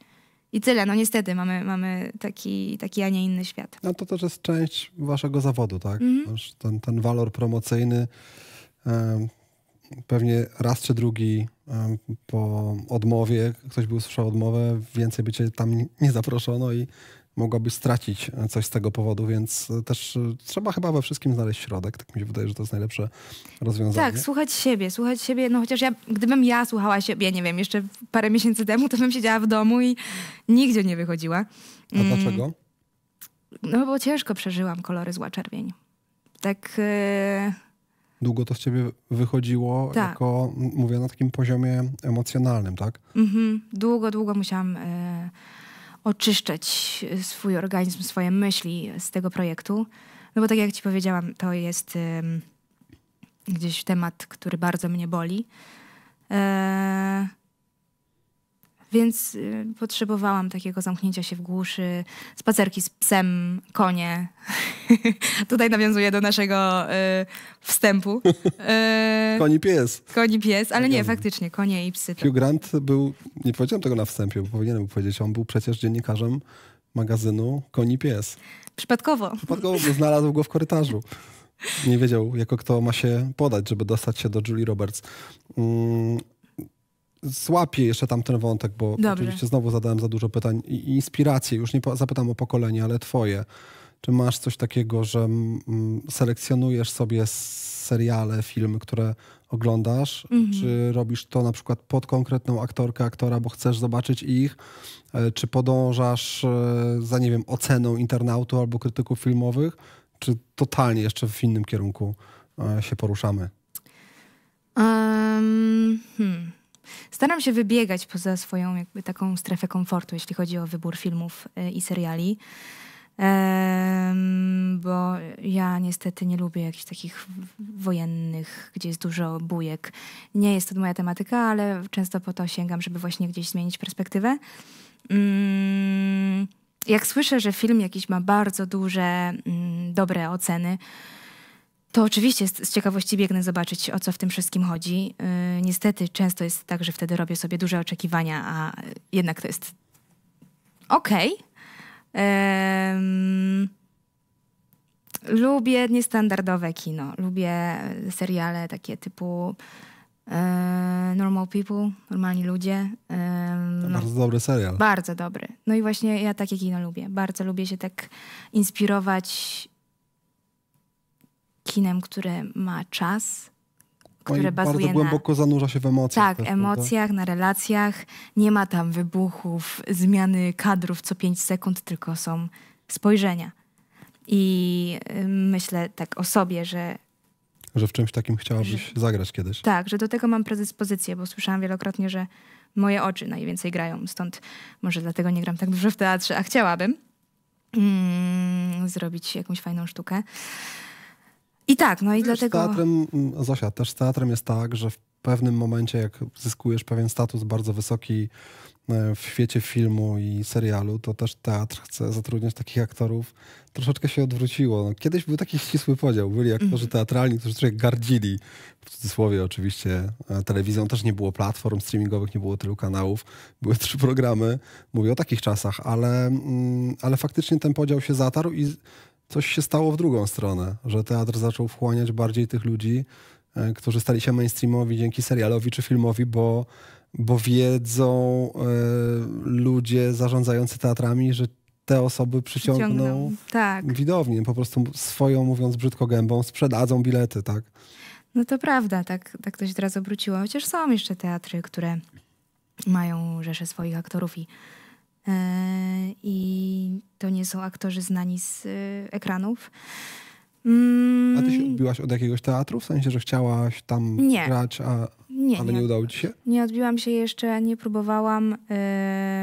I tyle, no niestety mamy, mamy taki, taki, a nie inny świat. No to też jest część waszego zawodu, tak? Mm -hmm. ten, ten walor promocyjny. Um, pewnie raz czy drugi po odmowie, ktoś by usłyszał odmowę, więcej by cię tam nie zaproszono i mogłabyś stracić coś z tego powodu, więc e, też e, trzeba chyba we wszystkim znaleźć środek. Tak mi się wydaje, że to jest najlepsze rozwiązanie. Tak, słuchać siebie, słuchać siebie, no chociaż ja, gdybym ja słuchała siebie, nie wiem, jeszcze parę miesięcy temu, to bym siedziała w domu i nigdzie nie wychodziła. A mm. dlaczego? No bo ciężko przeżyłam kolory zła czerwień. Tak... Yy długo to z ciebie wychodziło, tak. jako, mówię, na takim poziomie emocjonalnym, tak? Mhm. Długo, długo musiałam e, oczyszczać swój organizm, swoje myśli z tego projektu. No bo tak jak ci powiedziałam, to jest e, gdzieś temat, który bardzo mnie boli. E, więc y, potrzebowałam takiego zamknięcia się w głuszy, spacerki z psem, konie. Tutaj nawiązuję do naszego y, wstępu. Y, koni pies. Koni pies, ale nie, faktycznie, konie i psy. To... Hugh Grant był, nie powiedziałem tego na wstępie, bo powinienem był powiedzieć, on był przecież dziennikarzem magazynu Koni Pies. Przypadkowo. Przypadkowo, bo znalazł go w korytarzu. Nie wiedział, jako kto ma się podać, żeby dostać się do Julie Roberts. Mm złapię jeszcze tam ten wątek, bo oczywiście znowu zadałem za dużo pytań i inspiracje. Już nie zapytam o pokolenie, ale twoje. Czy masz coś takiego, że selekcjonujesz sobie seriale, filmy, które oglądasz? Mhm. Czy robisz to na przykład pod konkretną aktorkę, aktora, bo chcesz zobaczyć ich? E, czy podążasz e, za, nie wiem, oceną internautu albo krytyków filmowych? Czy totalnie jeszcze w innym kierunku e, się poruszamy? Um, hmm. Staram się wybiegać poza swoją jakby taką strefę komfortu, jeśli chodzi o wybór filmów e, i seriali. Um, bo ja niestety nie lubię jakichś takich wojennych, gdzie jest dużo bujek. Nie jest to moja tematyka, ale często po to sięgam, żeby właśnie gdzieś zmienić perspektywę. Um, jak słyszę, że film jakiś ma bardzo duże, um, dobre oceny, to oczywiście z, z, ciekawości biegnę zobaczyć, o co w tym wszystkim chodzi. Yy, niestety często jest tak, że wtedy robię sobie duże oczekiwania, a jednak to jest okej. Okay. Yy, lubię niestandardowe kino. Lubię seriale takie typu e, Normal People, Normalni Ludzie. No, bardzo dobry serial. Bardzo dobry. No i właśnie ja takie kino lubię. Bardzo lubię się tak inspirować kinem, które ma czas, no które bazuje bardzo głęboko na, zanurza się w emocjach. Tak, też, emocjach, prawda? na relacjach. Nie ma tam wybuchów, zmiany kadrów co 5 sekund, tylko są spojrzenia. I y, myślę tak o sobie, że. Że w czymś takim chciałabyś że, zagrać kiedyś. Tak, że do tego mam predyspozycję, bo słyszałam wielokrotnie, że moje oczy najwięcej grają, stąd może dlatego nie gram tak dużo w teatrze, a chciałabym mm, zrobić jakąś fajną sztukę. I tak, no i Wiesz, dlatego... Z teatrem, mm, Zosia, też z teatrem jest tak, że w pewnym momencie, jak zyskujesz pewien status bardzo wysoki e, w świecie filmu i serialu, to też teatr chce zatrudniać takich aktorów. Troszeczkę się odwróciło. No, kiedyś był taki ścisły podział. Byli mhm. aktorzy teatralni, którzy trochę gardzili, w cudzysłowie oczywiście, e, telewizją. Też nie było platform streamingowych, nie było tylu kanałów. Były trzy programy. Mówię o takich czasach, ale, mm, ale faktycznie ten podział się zatarł i coś się stało w drugą stronę, że teatr zaczął wchłaniać bardziej tych ludzi, e, którzy stali się mainstreamowi dzięki serialowi czy filmowi, bo, bo wiedzą e, ludzie zarządzający teatrami, że te osoby przyciągną, przyciągną. Tak. widownię, po prostu swoją, mówiąc brzydko gębą, sprzedadzą bilety, tak? No to prawda, tak, tak to się teraz obróciło. Chociaż są jeszcze teatry, które mają rzesze swoich aktorów i E, i to nie są aktorzy znani z e, ekranów. Mm. A ty się odbiłaś od jakiegoś teatru? W sensie, że chciałaś tam nie. grać, a, nie, ale nie, nie udało ci się? Nie odbiłam się jeszcze, nie próbowałam,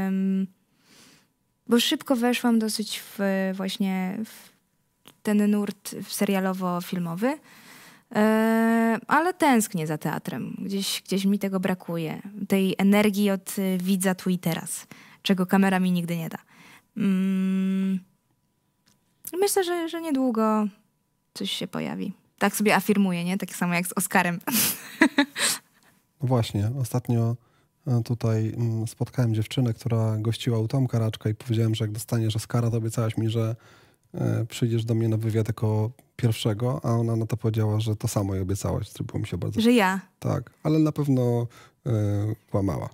ym, bo szybko weszłam dosyć w właśnie w ten nurt serialowo-filmowy. Yy, ale tęsknię za teatrem. Gdzieś, gdzieś mi tego brakuje. Tej energii od widza tu i teraz czego kamera mi nigdy nie da. Mm. myślę, że, że niedługo coś się pojawi. Tak sobie afirmuję, nie? Tak samo jak z Oskarem. No Właśnie, ostatnio e, tutaj mm, spotkałem dziewczynę, która gościła u Tomka Raczka i powiedziałem, że jak dostaniesz Oscara, to obiecałaś mi, że e, przyjdziesz do mnie na wywiad jako pierwszego, a ona na to powiedziała, że to samo jej obiecałaś, co mi się bardzo... Że ja? Tak, ale na pewno e, y, kłamała.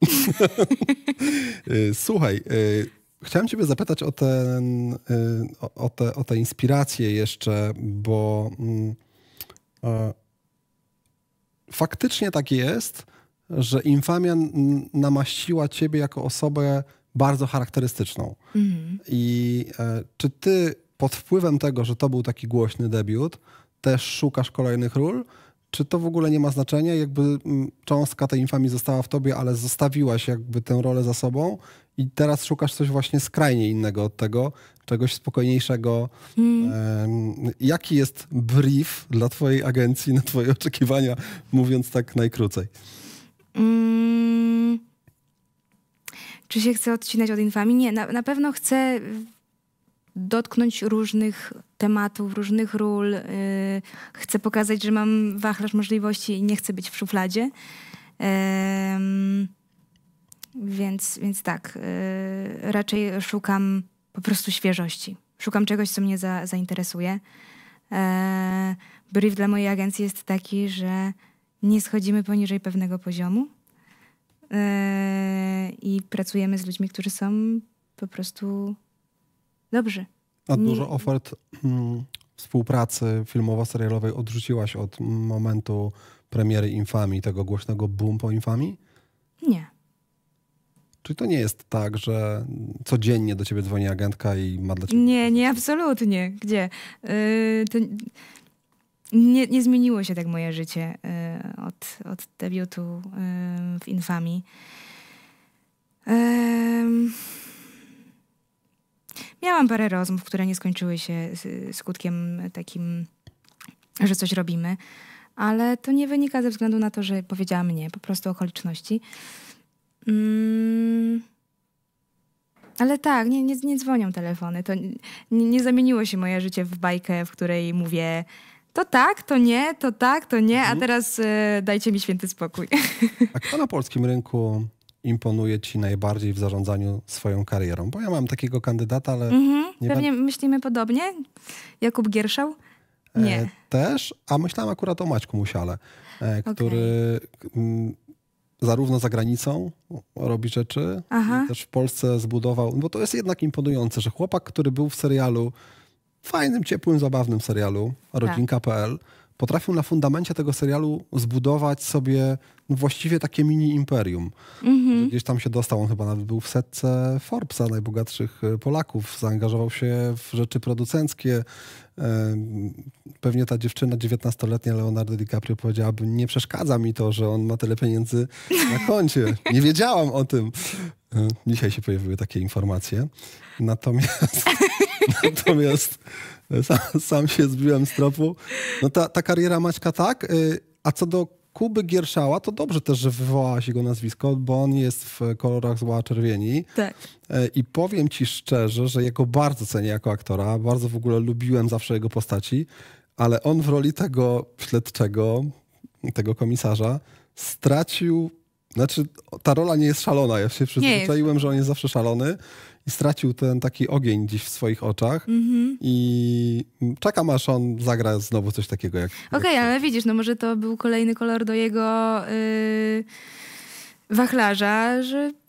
Y, słuchaj, y, chciałem ciebie zapytać o, ten, y, o, te, o te inspiracje jeszcze, bo mm, e, faktycznie tak jest, że infamia namaściła ciebie jako osobę bardzo charakterystyczną. Mhm. I e, czy ty pod wpływem tego, że to był taki głośny debiut, też szukasz kolejnych ról? czy to w ogóle nie ma znaczenia? Jakby mm, cząstka tej infami została w tobie, ale zostawiłaś jakby tę rolę za sobą i teraz szukasz coś właśnie skrajnie innego od tego, czegoś spokojniejszego. Hmm. jaki jest brief dla twojej agencji na twoje oczekiwania, mówiąc tak najkrócej? Hmm. Czy się chcę odcinać od infami? Nie, na, na pewno chcę dotknąć różnych tematów, różnych ról. Y, chcę pokazać, że mam wachlarz możliwości i nie chcę być w szufladzie. Więc, więc tak, y, raczej szukam po prostu świeżości. Szukam czegoś, co mnie za, zainteresuje. E, brief dla mojej agencji jest taki, że nie schodzimy poniżej pewnego poziomu e, i pracujemy z ludźmi, którzy są po prostu dobrzy. A dużo ofert hmm, współpracy filmowo-serialowej odrzuciłaś od momentu premiery Infami, tego głośnego boom po Infami? Nie. Czyli to nie jest tak, że codziennie do ciebie dzwoni agentka i ma dla ciebie... Nie, nie, absolutnie. Gdzie? Yy, to... Nie, nie, zmieniło się tak moje życie y, od, od debiutu y, w Infami. Yy... Miałam parę rozmów, które nie skończyły się skutkiem takim, że coś robimy, ale to nie wynika ze względu na to, że powiedziała mnie, po prostu okoliczności. Mm. Ale tak, nie, nie, nie dzwonią telefony. To nie, nie zamieniło się moje życie w bajkę, w której mówię to tak, to nie, to tak, to nie, a mhm. teraz y, dajcie mi święty spokój. A kto na polskim rynku imponuje ci najbardziej w zarządzaniu swoją karierą? Bo ja mam takiego kandydata, ale... Mhm, pewnie ba... myślimy podobnie. Jakub Gierszał? E, nie. E, też, a myślałem akurat o Maćku Musiale, e, który okay. m, zarówno za granicą robi rzeczy, też w Polsce zbudował, bo to jest jednak imponujące, że chłopak, który był w serialu, fajnym, ciepłym, zabawnym serialu, rodzinka.pl, tak. potrafił na fundamencie tego serialu zbudować sobie właściwie takie mini imperium. Mm -hmm. Gdzieś tam się dostał, on chyba nawet był w setce Forbesa najbogatszych e, Polaków, zaangażował się w rzeczy producenckie. E, pewnie ta dziewczyna 19-letnia Leonardo DiCaprio powiedziałaby, nie przeszkadza mi to, że on ma tyle pieniędzy na koncie. Nie wiedziałam o tym. E, dzisiaj się pojawiły takie informacje. Natomiast, natomiast sam, sam, się zbiłem z tropu. No ta, ta kariera Maćka tak, a co do Kuby Gierszała, to dobrze też, że wywołałaś jego nazwisko, bo on jest w kolorach zła czerwieni. Tak. E, I powiem ci szczerze, że jego bardzo cenię jako aktora, bardzo w ogóle lubiłem zawsze jego postaci, ale on w roli tego śledczego, tego komisarza, stracił. Znaczy, ta rola nie jest szalona. Ja się przyzwyczaiłem, że on jest zawsze szalony stracił ten taki ogień gdzieś w swoich oczach mm -hmm. i czekam aż on zagra znowu coś takiego jak... Okej, okay, ale widzisz, no może to był kolejny kolor do jego... Yy wachlarza,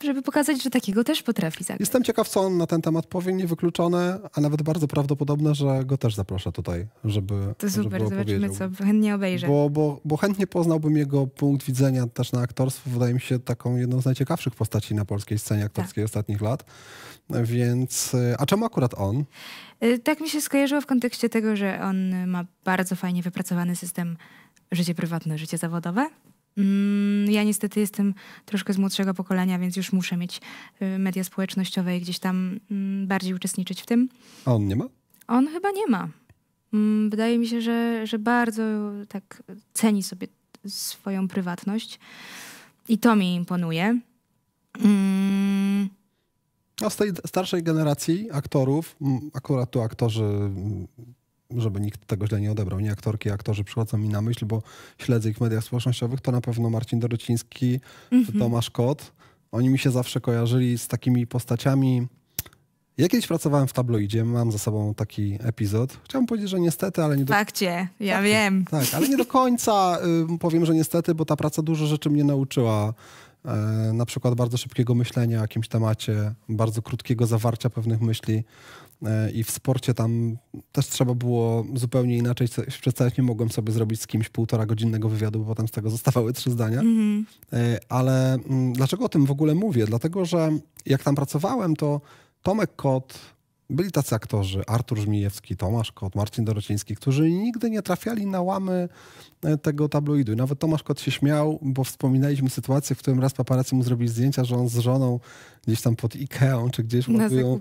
żeby pokazać, że takiego też potrafi zagrać. Jestem ciekaw, co on na ten temat powie. Niewykluczone, a nawet bardzo prawdopodobne, że go też zaproszę tutaj, żeby To super, żeby zobaczymy co, chętnie obejrzę. Bo, bo, bo chętnie poznałbym jego punkt widzenia też na aktorstwo. Wydaje mi się taką jedną z najciekawszych postaci na polskiej scenie aktorskiej tak. ostatnich lat. Więc, a czemu akurat on? Y, tak mi się skojarzyło w kontekście tego, że on ma bardzo fajnie wypracowany system życie prywatne, życie zawodowe. Mm, ja niestety jestem troszkę z młodszego pokolenia, więc już muszę mieć y, media społecznościowe i gdzieś tam mm, bardziej uczestniczyć w tym. A on nie ma? On chyba nie ma. Mm, wydaje mi się, że, że bardzo tak ceni sobie swoją prywatność i to mi imponuje. A z tej starszej generacji aktorów, akurat tu aktorzy żeby nikt tego źle nie odebrał. Nie aktorki, aktorzy przychodzą mi na myśl, bo śledzę ich w mediach społecznościowych, to na pewno Marcin Dorociński mm -hmm. Tomasz Kot. Oni mi się zawsze kojarzyli z takimi postaciami. Ja kiedyś pracowałem w tabloidzie, mam za sobą taki epizod. Chciałbym powiedzieć, że niestety, ale nie do... końca. Fakcie, ja tak, wiem. Tak, ale nie do końca powiem, że niestety, bo ta praca dużo rzeczy mnie nauczyła e, na przykład bardzo szybkiego myślenia o jakimś temacie, bardzo krótkiego zawarcia pewnych myśli. E, i w sporcie tam też trzeba było zupełnie inaczej przedstawiać. Nie mogłem sobie zrobić z kimś półtora godzinnego wywiadu, bo potem z tego zostawały trzy zdania. Mhm. E, mm -hmm. Ale dlaczego o tym w ogóle mówię? Dlatego, że jak tam pracowałem, to Tomek Kot, byli tacy aktorzy, Artur Żmijewski, Tomasz Kot, Marcin Dorociński, którzy nigdy nie trafiali na łamy e, tego tabloidu. I nawet Tomasz Kot się śmiał, bo wspominaliśmy sytuację, w którym raz paparazzi mu zrobili zdjęcia, że on z żoną gdzieś tam pod Ikeą, czy gdzieś ładują,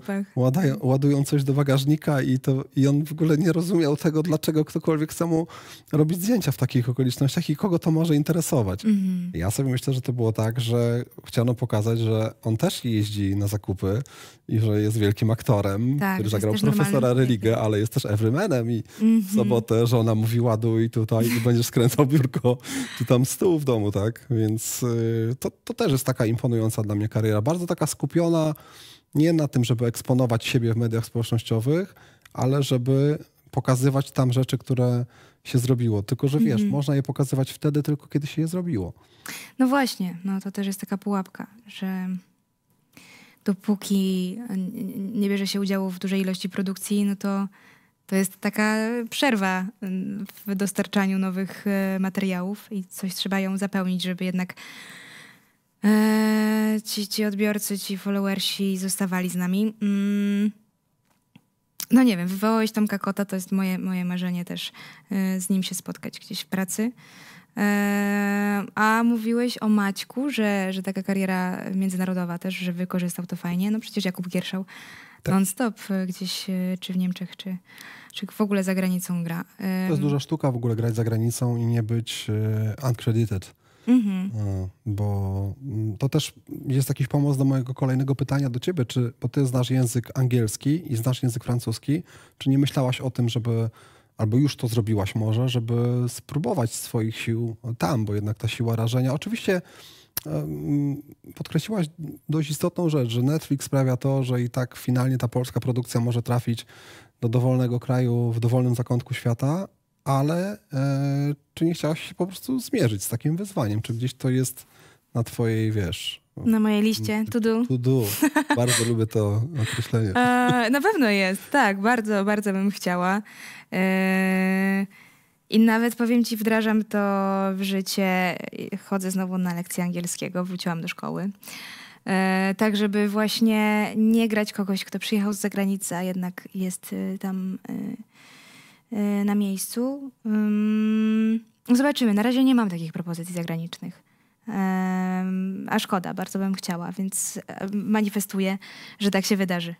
ładują, coś do bagażnika i, to, i on w ogóle nie rozumiał tego, dlaczego ktokolwiek chce mu robić zdjęcia w takich okolicznościach i kogo to może interesować. Mhm. Ja sobie myślę, że to było tak, że chciano pokazać, że on też jeździ na zakupy i że jest wielkim aktorem, tak, który zagrał profesora religę, ale jest też everymanem i mm w sobotę żona mówi ładuj tutaj i będziesz skręcał biurko czy tam stół w domu, tak? Więc y, to, to też jest taka imponująca dla mnie kariera. Bardzo taka skupiona nie na tym, żeby eksponować siebie w mediach społecznościowych, ale żeby pokazywać tam rzeczy, które się zrobiło. Tylko, że wiesz, mm. można je pokazywać wtedy tylko, kiedy się je zrobiło. No właśnie, no to też jest taka pułapka, że dopóki nie bierze się udziału w dużej ilości produkcji, no to to jest taka przerwa mm, w dostarczaniu nowych e, materiałów i coś trzeba ją zapełnić, żeby jednak Eee, ci, ci odbiorcy, ci followersi zostawali z nami. Mm. No nie wiem, wywołałeś Tomka kakota, to jest moje, moje marzenie też eee, z nim się spotkać gdzieś w pracy. Eee, a mówiłeś o Maćku, że, że taka kariera międzynarodowa też, że wykorzystał to fajnie. No przecież Jakub Gierszał tak. non-stop e, gdzieś, e, czy w Niemczech, czy, czy w ogóle za granicą gra. To jest duża sztuka w ogóle grać za granicą i nie być e, uncredited Mhm. E, bo mm, to też jest jakiś pomoc do mojego kolejnego pytania do ciebie, czy, bo ty znasz język angielski i znasz język francuski, czy nie myślałaś o tym, żeby, albo już to zrobiłaś może, żeby spróbować swoich sił tam, bo jednak ta siła rażenia, oczywiście e, mm, podkreśliłaś dość istotną rzecz, że Netflix sprawia to, że i tak finalnie ta polska produkcja może trafić do dowolnego kraju w dowolnym zakątku świata, ale e, czy nie chciałaś się po prostu zmierzyć z takim wyzwaniem? Czy gdzieś to jest na twojej, wiesz... Na mojej liście, mm, to do. To do. Bardzo lubię to określenie. E, na pewno jest, tak. Bardzo, bardzo bym chciała. E, I nawet powiem ci, wdrażam to w życie. Chodzę znowu na lekcję angielskiego, wróciłam do szkoły. E, tak, żeby właśnie nie grać kogoś, kto przyjechał z zagranicy, a jednak jest e, tam e, E, na miejscu. Zobaczymy. Na razie nie mam takich propozycji zagranicznych. A szkoda, bardzo bym chciała, więc manifestuję, że tak się wydarzy.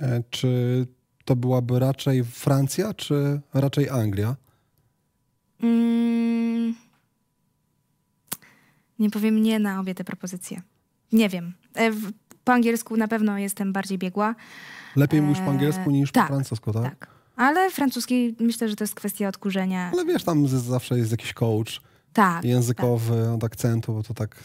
E, czy to byłaby raczej Francja, czy raczej Anglia? Mm, nie powiem nie na obie te propozycje. Nie wiem. E, po angielsku na pewno jestem bardziej biegła. Lepiej mówisz po angielsku niż tak, po francusku, tak? Tak. Ale francuski myślę, że to jest kwestia odkurzenia. Ale wiesz, tam zawsze jest jakiś coach tak, językowy, tak. od akcentu, bo to tak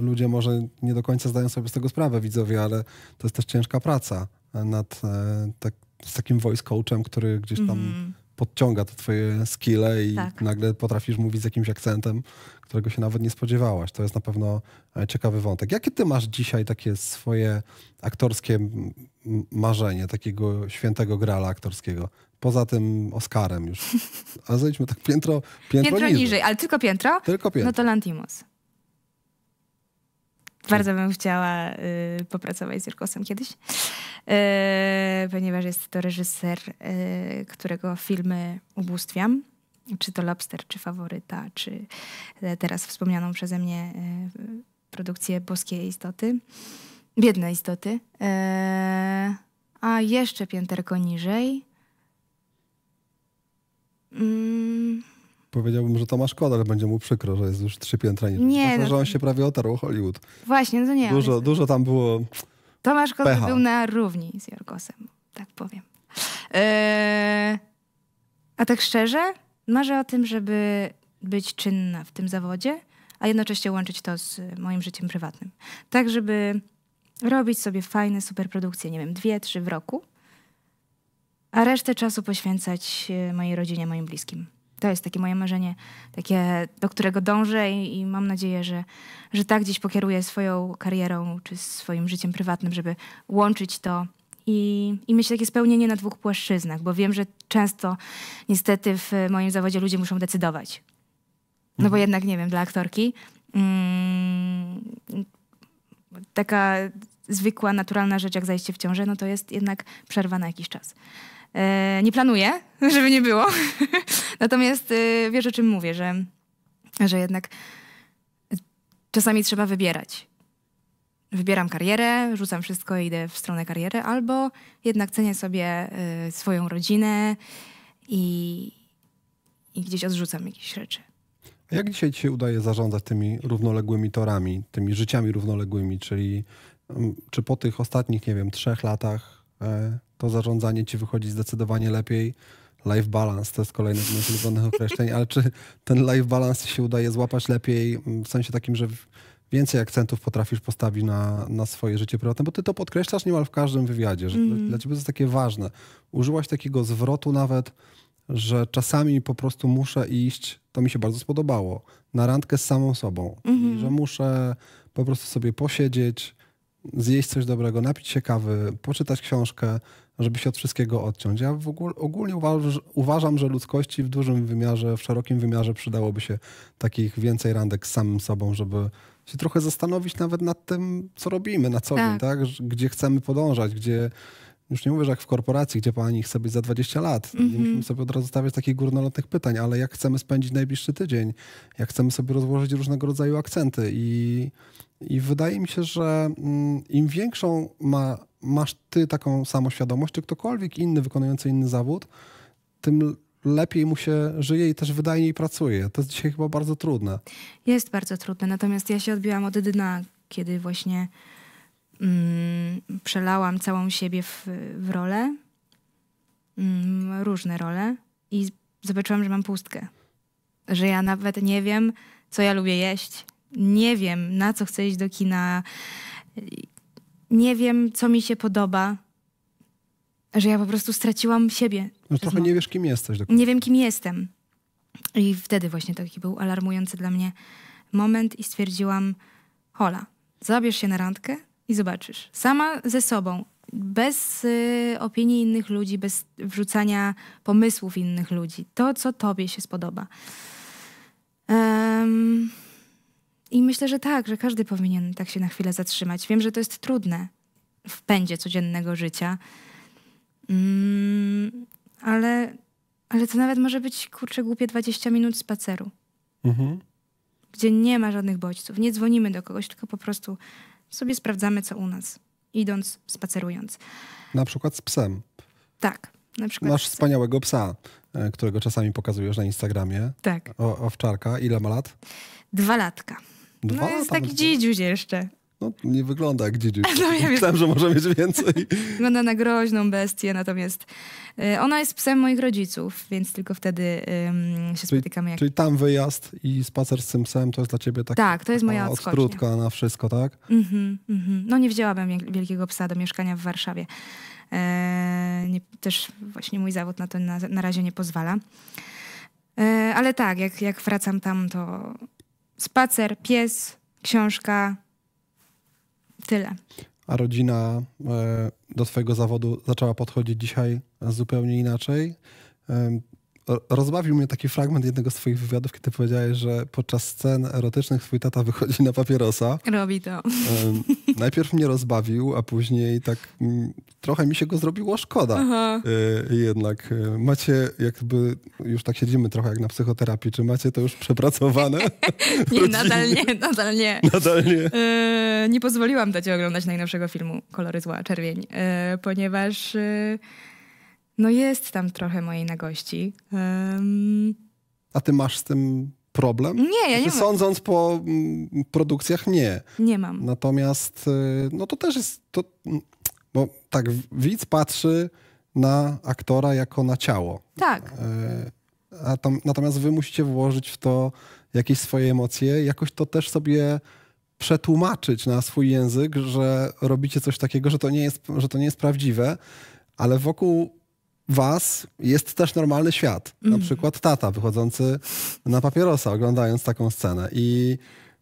ludzie może nie do końca zdają sobie z tego sprawę, widzowie, ale to jest też ciężka praca nad e, tak, z takim voice coachem, który gdzieś tam mm podciąga to twoje skille i tak. nagle potrafisz mówić z jakimś akcentem, którego się nawet nie spodziewałaś. To jest na pewno e, ciekawy wątek. Jakie ty masz dzisiaj takie swoje aktorskie marzenie, takiego świętego grala aktorskiego? Poza tym Oscarem już. A zejdźmy tak piętro, piętro, piętro niżej. niżej. Ale tylko piętro? Tylko piętro. No to Lantimos. Bardzo bym chciała y, popracować z Jurkosem kiedyś, y, ponieważ jest to reżyser, y, którego filmy ubóstwiam. Czy to Lobster, czy Faworyta, czy y, teraz wspomnianą przeze mnie y, produkcję Boskie Istoty. Biedne Istoty. Y, a jeszcze pięterko niżej. Mm powiedziałbym, że to szkoda, ale będzie mu przykro, że jest już trzy piętra niż nie, Myślę, no że on się prawie otarł o Hollywood. Właśnie, no to nie. Dużo, dużo tam było Tomasz Kodar był na równi z Jorgosem, tak powiem. Eee, a tak szczerze, marzę o tym, żeby być czynna w tym zawodzie, a jednocześnie łączyć to z moim życiem prywatnym. Tak, żeby robić sobie fajne superprodukcje, nie wiem, dwie, trzy w roku, a resztę czasu poświęcać e, mojej rodzinie, moim bliskim. To jest takie moje marzenie, takie, do którego dążę i, i, mam nadzieję, że, że tak gdzieś pokieruję swoją karierą czy swoim życiem prywatnym, żeby łączyć to i, i mieć takie spełnienie na dwóch płaszczyznach, bo wiem, że często niestety w moim zawodzie ludzie muszą decydować. No bo mhm. jednak, nie wiem, dla aktorki mm, taka zwykła, naturalna rzecz jak zajście w ciążę, no to jest jednak przerwa na jakiś czas. E, nie planuję, żeby nie było. Natomiast e, wiesz o czym mówię, że, że jednak e, czasami trzeba wybierać. Wybieram karierę, rzucam wszystko i idę w stronę kariery, albo jednak cenię sobie swoją rodzinę i, i gdzieś odrzucam jakieś rzeczy. jak dzisiaj ci się udaje zarządzać tymi równoległymi torami, tymi życiami równoległymi, czyli czy po tych ostatnich, nie wiem, trzech latach e, to zarządzanie ci wychodzi zdecydowanie lepiej? Life balance to jest kolejny z moich ulubionych określeń, ale czy ten life balance się udaje złapać lepiej w sensie takim, że więcej akcentów potrafisz postawić na, na swoje życie prywatne, bo ty to podkreślasz niemal w każdym wywiadzie, że mm. dla ciebie to jest takie ważne. Użyłaś takiego zwrotu nawet, że czasami po prostu muszę iść, to mi się bardzo spodobało, na randkę z samą sobą, mm -hmm. że muszę po prostu sobie posiedzieć, zjeść coś dobrego, napić się kawy, poczytać książkę, żeby się od wszystkiego odciąć. Ja w ogóle ogólnie uważ, uważam, że ludzkości w dużym wymiarze, w szerokim wymiarze przydałoby się takich więcej randek z samym sobą, żeby się trochę zastanowić nawet nad tym, co robimy na co dzień, tak? tak? Gdzie chcemy podążać, gdzie już nie mówię, że jak w korporacji, gdzie pani chce być za 20 lat. Mm -hmm. Nie mhm. musimy sobie od razu stawiać takich górnolotnych pytań, ale jak chcemy spędzić najbliższy tydzień, jak chcemy sobie rozłożyć różnego rodzaju akcenty i i wydaje mi się, że mm, im większą ma, masz ty taką samoświadomość, czy ktokolwiek inny wykonujący inny zawód, tym lepiej mu się żyje i też wydajniej pracuje. To jest dzisiaj chyba bardzo trudne. Jest bardzo trudne, natomiast ja się odbiłam od dna, kiedy właśnie mm, przelałam całą siebie w, w rolę, mm, różne role i zobaczyłam, że mam pustkę. Że ja nawet nie wiem, co ja lubię jeść, nie wiem, na co chcę iść do kina, nie wiem, co mi się podoba, że ja po prostu straciłam siebie. No trochę nie wiesz, kim jesteś. Nie wiem, kim jestem. I wtedy właśnie taki był alarmujący dla mnie moment i stwierdziłam, hola, zabierz się na randkę i zobaczysz. Sama ze sobą, bez y, opinii innych ludzi, bez wrzucania pomysłów innych ludzi. To, co tobie się spodoba. Um, i myślę, że tak, że każdy powinien tak się na chwilę zatrzymać. Wiem, że to jest trudne w pędzie codziennego życia, mm, ale, ale to nawet może być, kurczę, głupie 20 minut spaceru, mhm. gdzie nie ma żadnych bodźców. Nie dzwonimy do kogoś, tylko po prostu sobie sprawdzamy, co u nas, idąc, spacerując. Na przykład z psem. Tak, na przykład. Masz wspaniałego psa, e, którego czasami pokazujesz na Instagramie. Tak. O, owczarka, ile ma lat? Dwa latka. Dwa, no, no jest taki dziedziuś jeszcze. No, nie wygląda jak dziedziuś. No, ja Myślałem, że może mieć więcej. wygląda na groźną bestię, natomiast y, ona jest psem moich rodziców, więc tylko wtedy y, się czyli, spotykamy. Jak... Czyli tam wyjazd i spacer z tym psem to jest dla ciebie taki, tak, to jest moja odskrutka na wszystko, tak? Mm -hmm, mm -hmm. No nie wzięłabym wielkiego psa do mieszkania w Warszawie. E, nie, też właśnie mój zawód na to na, na razie nie pozwala. E, ale tak, jak, jak wracam tam, to spacer, pies, książka, tyle. A rodzina e, do Twojego zawodu zaczęła podchodzić dzisiaj zupełnie inaczej? E, rozbawił mnie taki fragment jednego z twoich wywiadów, kiedy powiedziałeś, że podczas scen erotycznych twój tata wychodzi na papierosa. Robi to. Najpierw mnie rozbawił, a później tak mm, trochę mi się go zrobiło szkoda. Aha. Y, jednak y, macie jakby, już tak siedzimy trochę jak na psychoterapii, czy macie to już przepracowane? nie, nadal nie, nadal nie. Nadal nie. Yy, nie pozwoliłam dać oglądać najnowszego filmu Kolory zła, czerwień, yy, ponieważ... Yy, no jest tam trochę mojej nagości. Um... A ty masz z tym problem? Nie, ja nie znaczy, Sądząc po mm, produkcjach, nie. Nie mam. Natomiast y, no to też jest... To, mm, bo tak, widz patrzy na aktora jako na ciało. Tak. E, a tam, natomiast wy musicie włożyć w to jakieś swoje emocje, jakoś to też sobie przetłumaczyć na swój język, że robicie coś takiego, że to nie jest, że to nie jest prawdziwe, ale wokół was jest też normalny świat. Na mhm. przykład tata wychodzący na papierosa, oglądając taką scenę. I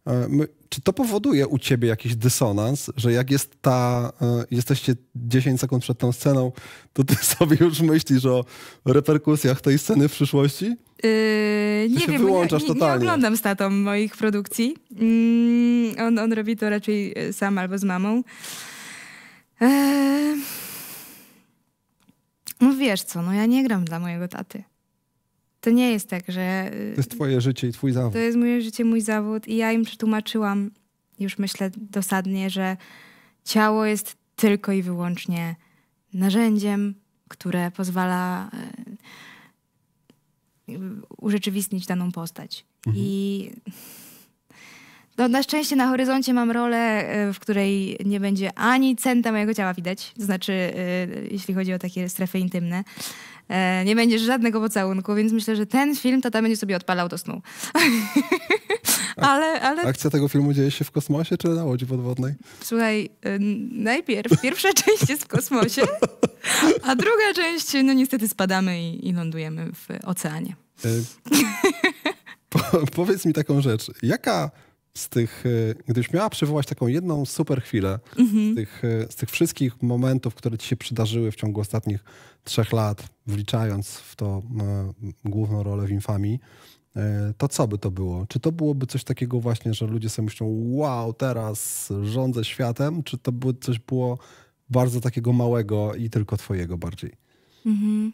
e, czy to powoduje u ciebie jakiś dysonans, że jak jest ta, e, jesteście 10 sekund przed tą sceną, to ty sobie już myślisz o reperkusjach tej sceny w przyszłości? Yy, nie wiem, nie, nie, oglądam z tatą moich produkcji. Mm, on, on robi to raczej e, sam albo z mamą. Eee... No wiesz co, no ja nie gram dla mojego taty. To nie jest tak, że... Y, to jest twoje życie i twój zawód. To jest moje życie, mój zawód i ja im przetłumaczyłam, już myślę dosadnie, że ciało jest tylko i wyłącznie narzędziem, które pozwala y, y, urzeczywistnić daną postać. Mhm. I no, na szczęście na horyzoncie mam rolę, y, w której nie będzie ani centa mojego ciała widać, to znaczy y, jeśli chodzi o takie strefy intymne. E, nie będzie żadnego pocałunku, więc myślę, że ten film tata będzie sobie odpalał do snu. ale, ale... Akcja tego filmu dzieje się w kosmosie czy na łodzi podwodnej? Słuchaj, y, najpierw pierwsza część jest w kosmosie, a druga część, no niestety spadamy i, i lądujemy w oceanie. E, po, powiedz mi taką rzecz. Jaka z tych, e, gdybyś miała przywołać taką jedną super chwilę mhm. z, tych, e, z tych wszystkich momentów, które ci się przydarzyły w ciągu ostatnich trzech lat, wliczając w to e, główną rolę w Infami, to co by to było? Czy to byłoby coś takiego właśnie, że ludzie sobie myślą, wow, teraz rządzę światem, czy to by coś było bardzo takiego małego i tylko twojego bardziej? Mhm.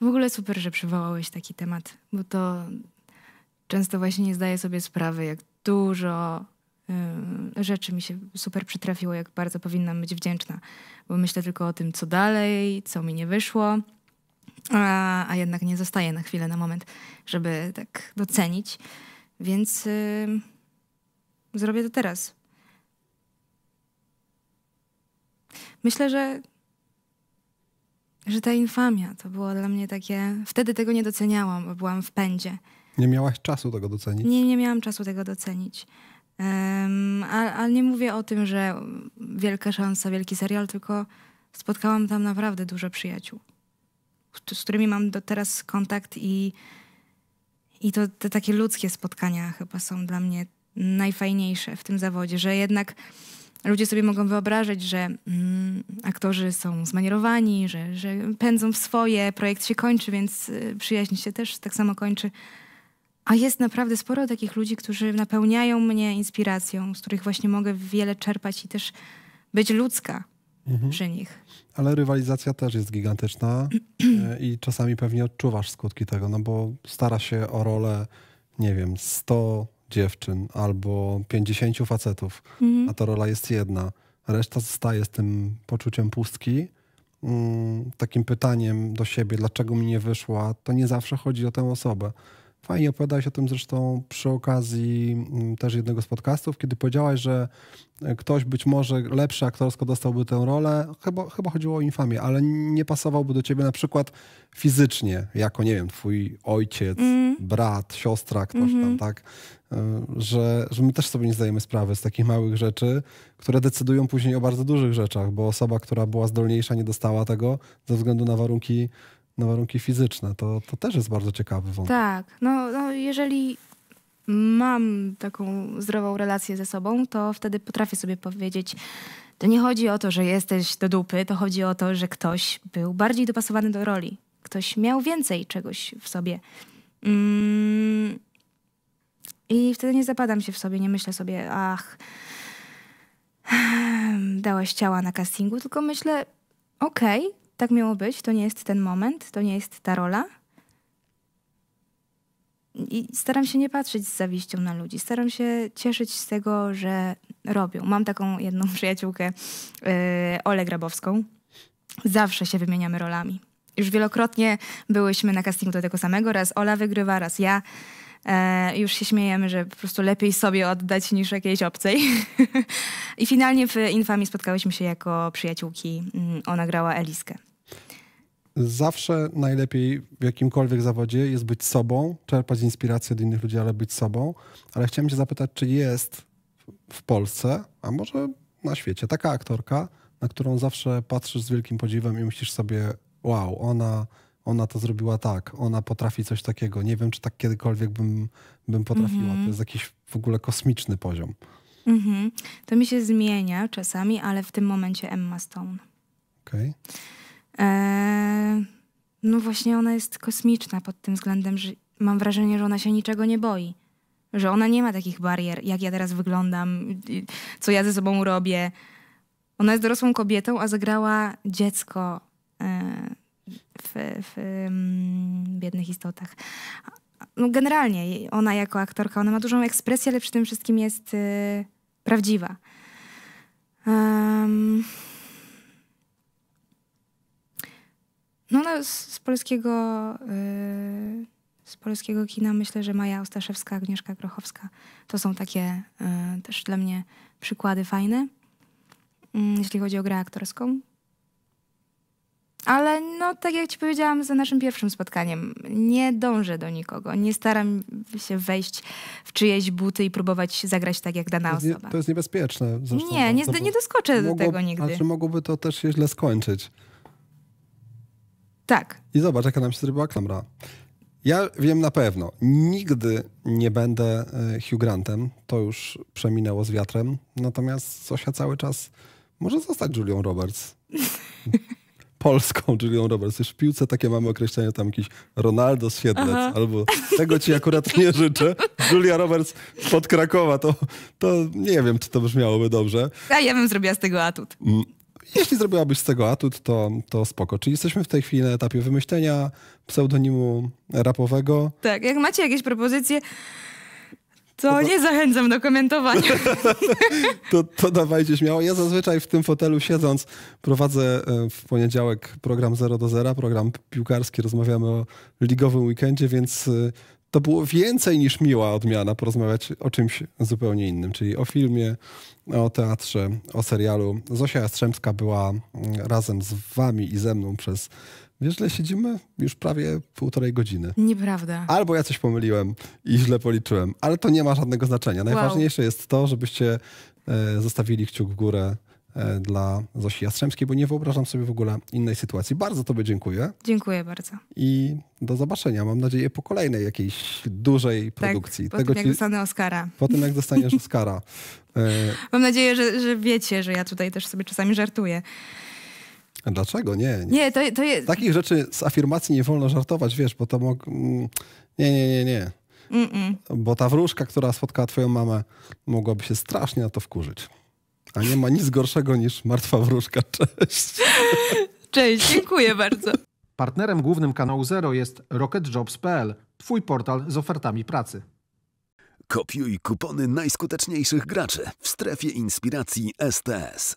W ogóle super, że przywołałeś taki temat, bo to często właśnie nie zdaję sobie sprawy, jak dużo rzeczy mi się super przytrafiło, jak bardzo powinnam być wdzięczna, bo myślę tylko o tym, co dalej, co mi nie wyszło, a, a jednak nie zostaję na chwilę, na moment, żeby tak docenić, więc zrobię to teraz. Myślę, że, że ta infamia to było dla mnie takie. Wtedy tego nie doceniałam, bo byłam w pędzie. Nie miałaś czasu tego docenić? Nie, nie miałam czasu tego docenić. Um, ale nie mówię o tym, że wielka szansa, wielki serial, tylko spotkałam tam naprawdę dużo przyjaciół, z którymi mam do teraz kontakt i, i to te takie ludzkie spotkania chyba są dla mnie najfajniejsze w tym zawodzie, że jednak ludzie sobie mogą wyobrażać, że mm, aktorzy są zmanierowani, że, że pędzą w swoje, projekt się kończy, więc y, przyjaźń się też tak samo kończy. A jest naprawdę sporo takich ludzi, którzy napełniają mnie inspiracją, z których właśnie mogę wiele czerpać i też być ludzka mhm. przy nich. Ale rywalizacja też jest gigantyczna e, i czasami pewnie odczuwasz skutki tego, no bo stara się o rolę, nie wiem, 100 dziewczyn albo 50 facetów, mhm. a ta rola jest jedna. Reszta zostaje z tym poczuciem pustki, mm, takim pytaniem do siebie, dlaczego mi nie wyszła. To nie zawsze chodzi o tę osobę Fajnie opowiadałeś o tym zresztą przy okazji mm, też jednego z podcastów, kiedy powiedziałaś, że e, ktoś być może lepszy aktorsko dostałby tę rolę, chyba, chyba chodziło o infamię, ale nie pasowałby do ciebie na przykład fizycznie, jako, nie wiem, twój ojciec, mm. brat, siostra, ktoś mm -hmm. tam, mhm. tak? E, że, że my też sobie nie zdajemy sprawy z takich małych rzeczy, które decydują później o bardzo dużych rzeczach, bo osoba, która była zdolniejsza, nie dostała tego ze względu na warunki na warunki fizyczne. To, to też jest bardzo ciekawy wątek. Tak, no, no jeżeli mam taką zdrową relację ze sobą, to wtedy potrafię sobie powiedzieć, to nie chodzi o to, że jesteś do dupy, to chodzi o to, że ktoś był bardziej dopasowany do roli. Ktoś miał więcej czegoś w sobie. Mm. I wtedy nie zapadam się w sobie, nie myślę sobie, ach, dałaś ciała na castingu, tylko myślę, okej, okay, tak miało być, to nie jest ten moment, to nie jest ta rola. I staram się nie patrzeć z zawiścią na ludzi. Staram się cieszyć z tego, że robią. Mam taką jedną przyjaciółkę, yy, e, Olę Grabowską. Zawsze się wymieniamy rolami. Już wielokrotnie byłyśmy na castingu do tego samego. Raz Ola wygrywa, raz ja. E, już się śmiejemy, że po prostu lepiej sobie oddać niż jakiejś obcej. I finalnie w Infami spotkałyśmy się jako przyjaciółki. Mm, ona grała Eliskę. Zawsze najlepiej w jakimkolwiek zawodzie jest być sobą, czerpać inspirację od innych ludzi, ale być sobą. Ale chciałem cię zapytać, czy jest w Polsce, a może na świecie, taka aktorka, na którą zawsze patrzysz z wielkim podziwem i myślisz sobie, wow, ona ona to zrobiła tak, ona potrafi coś takiego. Nie wiem, czy tak kiedykolwiek bym, bym potrafiła. Mm -hmm. To mhm. jest jakiś w ogóle kosmiczny poziom. Mm -hmm. To mi się zmienia czasami, ale w tym momencie Emma Stone. Okej. Okay. E, no właśnie ona jest kosmiczna pod tym względem, że mam wrażenie, że ona się niczego nie boi. Że ona nie ma takich barier, jak ja teraz wyglądam, co ja ze sobą robię. Ona jest dorosłą kobietą, a zagrała dziecko. E, w, w mm, biednych istotach. No generalnie ona jako aktorka, ona ma dużą ekspresję, ale przy tym wszystkim jest y, prawdziwa. Um, no, no z, z, polskiego y, z polskiego kina myślę, że Maja Ostaszewska, Agnieszka Grochowska to są takie y, też dla mnie przykłady fajne, mm, jeśli chodzi o grę aktorską. Ale no, tak jak ci powiedziałam za naszym pierwszym spotkaniem, nie dążę do nikogo. Nie staram się wejść w czyjeś buty i próbować zagrać tak jak dana osoba. Nie, to jest niebezpieczne. Zresztą, nie, tak? nie, nie doskoczę mogło, do tego nigdy. Znaczy mogłoby to też się źle skończyć. Tak. I zobacz, jaka nam się zrobiła klamra. Ja wiem na pewno, nigdy nie będę e, Hugh Grantem. To już przeminęło z wiatrem. Natomiast Sosia cały czas może zostać Julią Roberts. polską Julią Roberts. Już w piłce takie mamy określenie, tam jakiś Ronaldo z Siedlec, Aha. albo tego ci akurat nie życzę. Julia Roberts pod Krakowa, to, to nie wiem, czy to brzmiałoby dobrze. A ja bym zrobiła z tego atut. Mm, jeśli zrobiłabyś z tego atut, to, to spoko. Czyli jesteśmy w tej chwili na etapie wymyślenia pseudonimu rapowego. Tak, jak macie jakieś propozycje, to, nie zachęcam do komentowania. to, to dawajcie śmiało. Ja zazwyczaj w tym fotelu siedząc prowadzę e, w poniedziałek program 0 do 0, program piłkarski. Rozmawiamy o ligowym weekendzie, więc e, to było więcej niż miła odmiana porozmawiać o czymś zupełnie innym, czyli o filmie, o teatrze, o serialu. Zosia Jastrzębska była mm, razem z wami i ze mną przez Wiesz, że siedzimy? Już prawie półtorej godziny. Nieprawda. Albo ja coś pomyliłem i źle policzyłem, ale to nie ma żadnego znaczenia. Najważniejsze wow. jest to, żebyście e, zostawili kciuk w górę e, dla Zosi Jastrzębskiej, bo nie wyobrażam sobie w ogóle innej sytuacji. Bardzo Tobie dziękuję. Dziękuję bardzo. I do zobaczenia. Mam nadzieję po kolejnej jakiejś dużej tak, produkcji. Tak, po Tego tym, ci... jak dostanę Oscara. Po tym, jak dostaniesz Oscara. E... Mam nadzieję, że, że wiecie, że ja tutaj też sobie czasami żartuję. A dlaczego? Nie. Nie, nie to, to jest... Takich rzeczy z afirmacji nie wolno żartować, wiesz, bo to mógł... Mm, nie, nie, nie, nie. Mm -mm. Bo ta wróżka, która spotkała twoją mamę, mogłaby się strasznie na to wkurzyć. A nie ma nic gorszego niż martwa wróżka. Cześć. Cześć, dziękuję bardzo. Partnerem głównym kanału Zero jest rocketjobs.pl, twój portal z ofertami pracy. Kopiuj kupony najskuteczniejszych graczy w strefie inspiracji STS.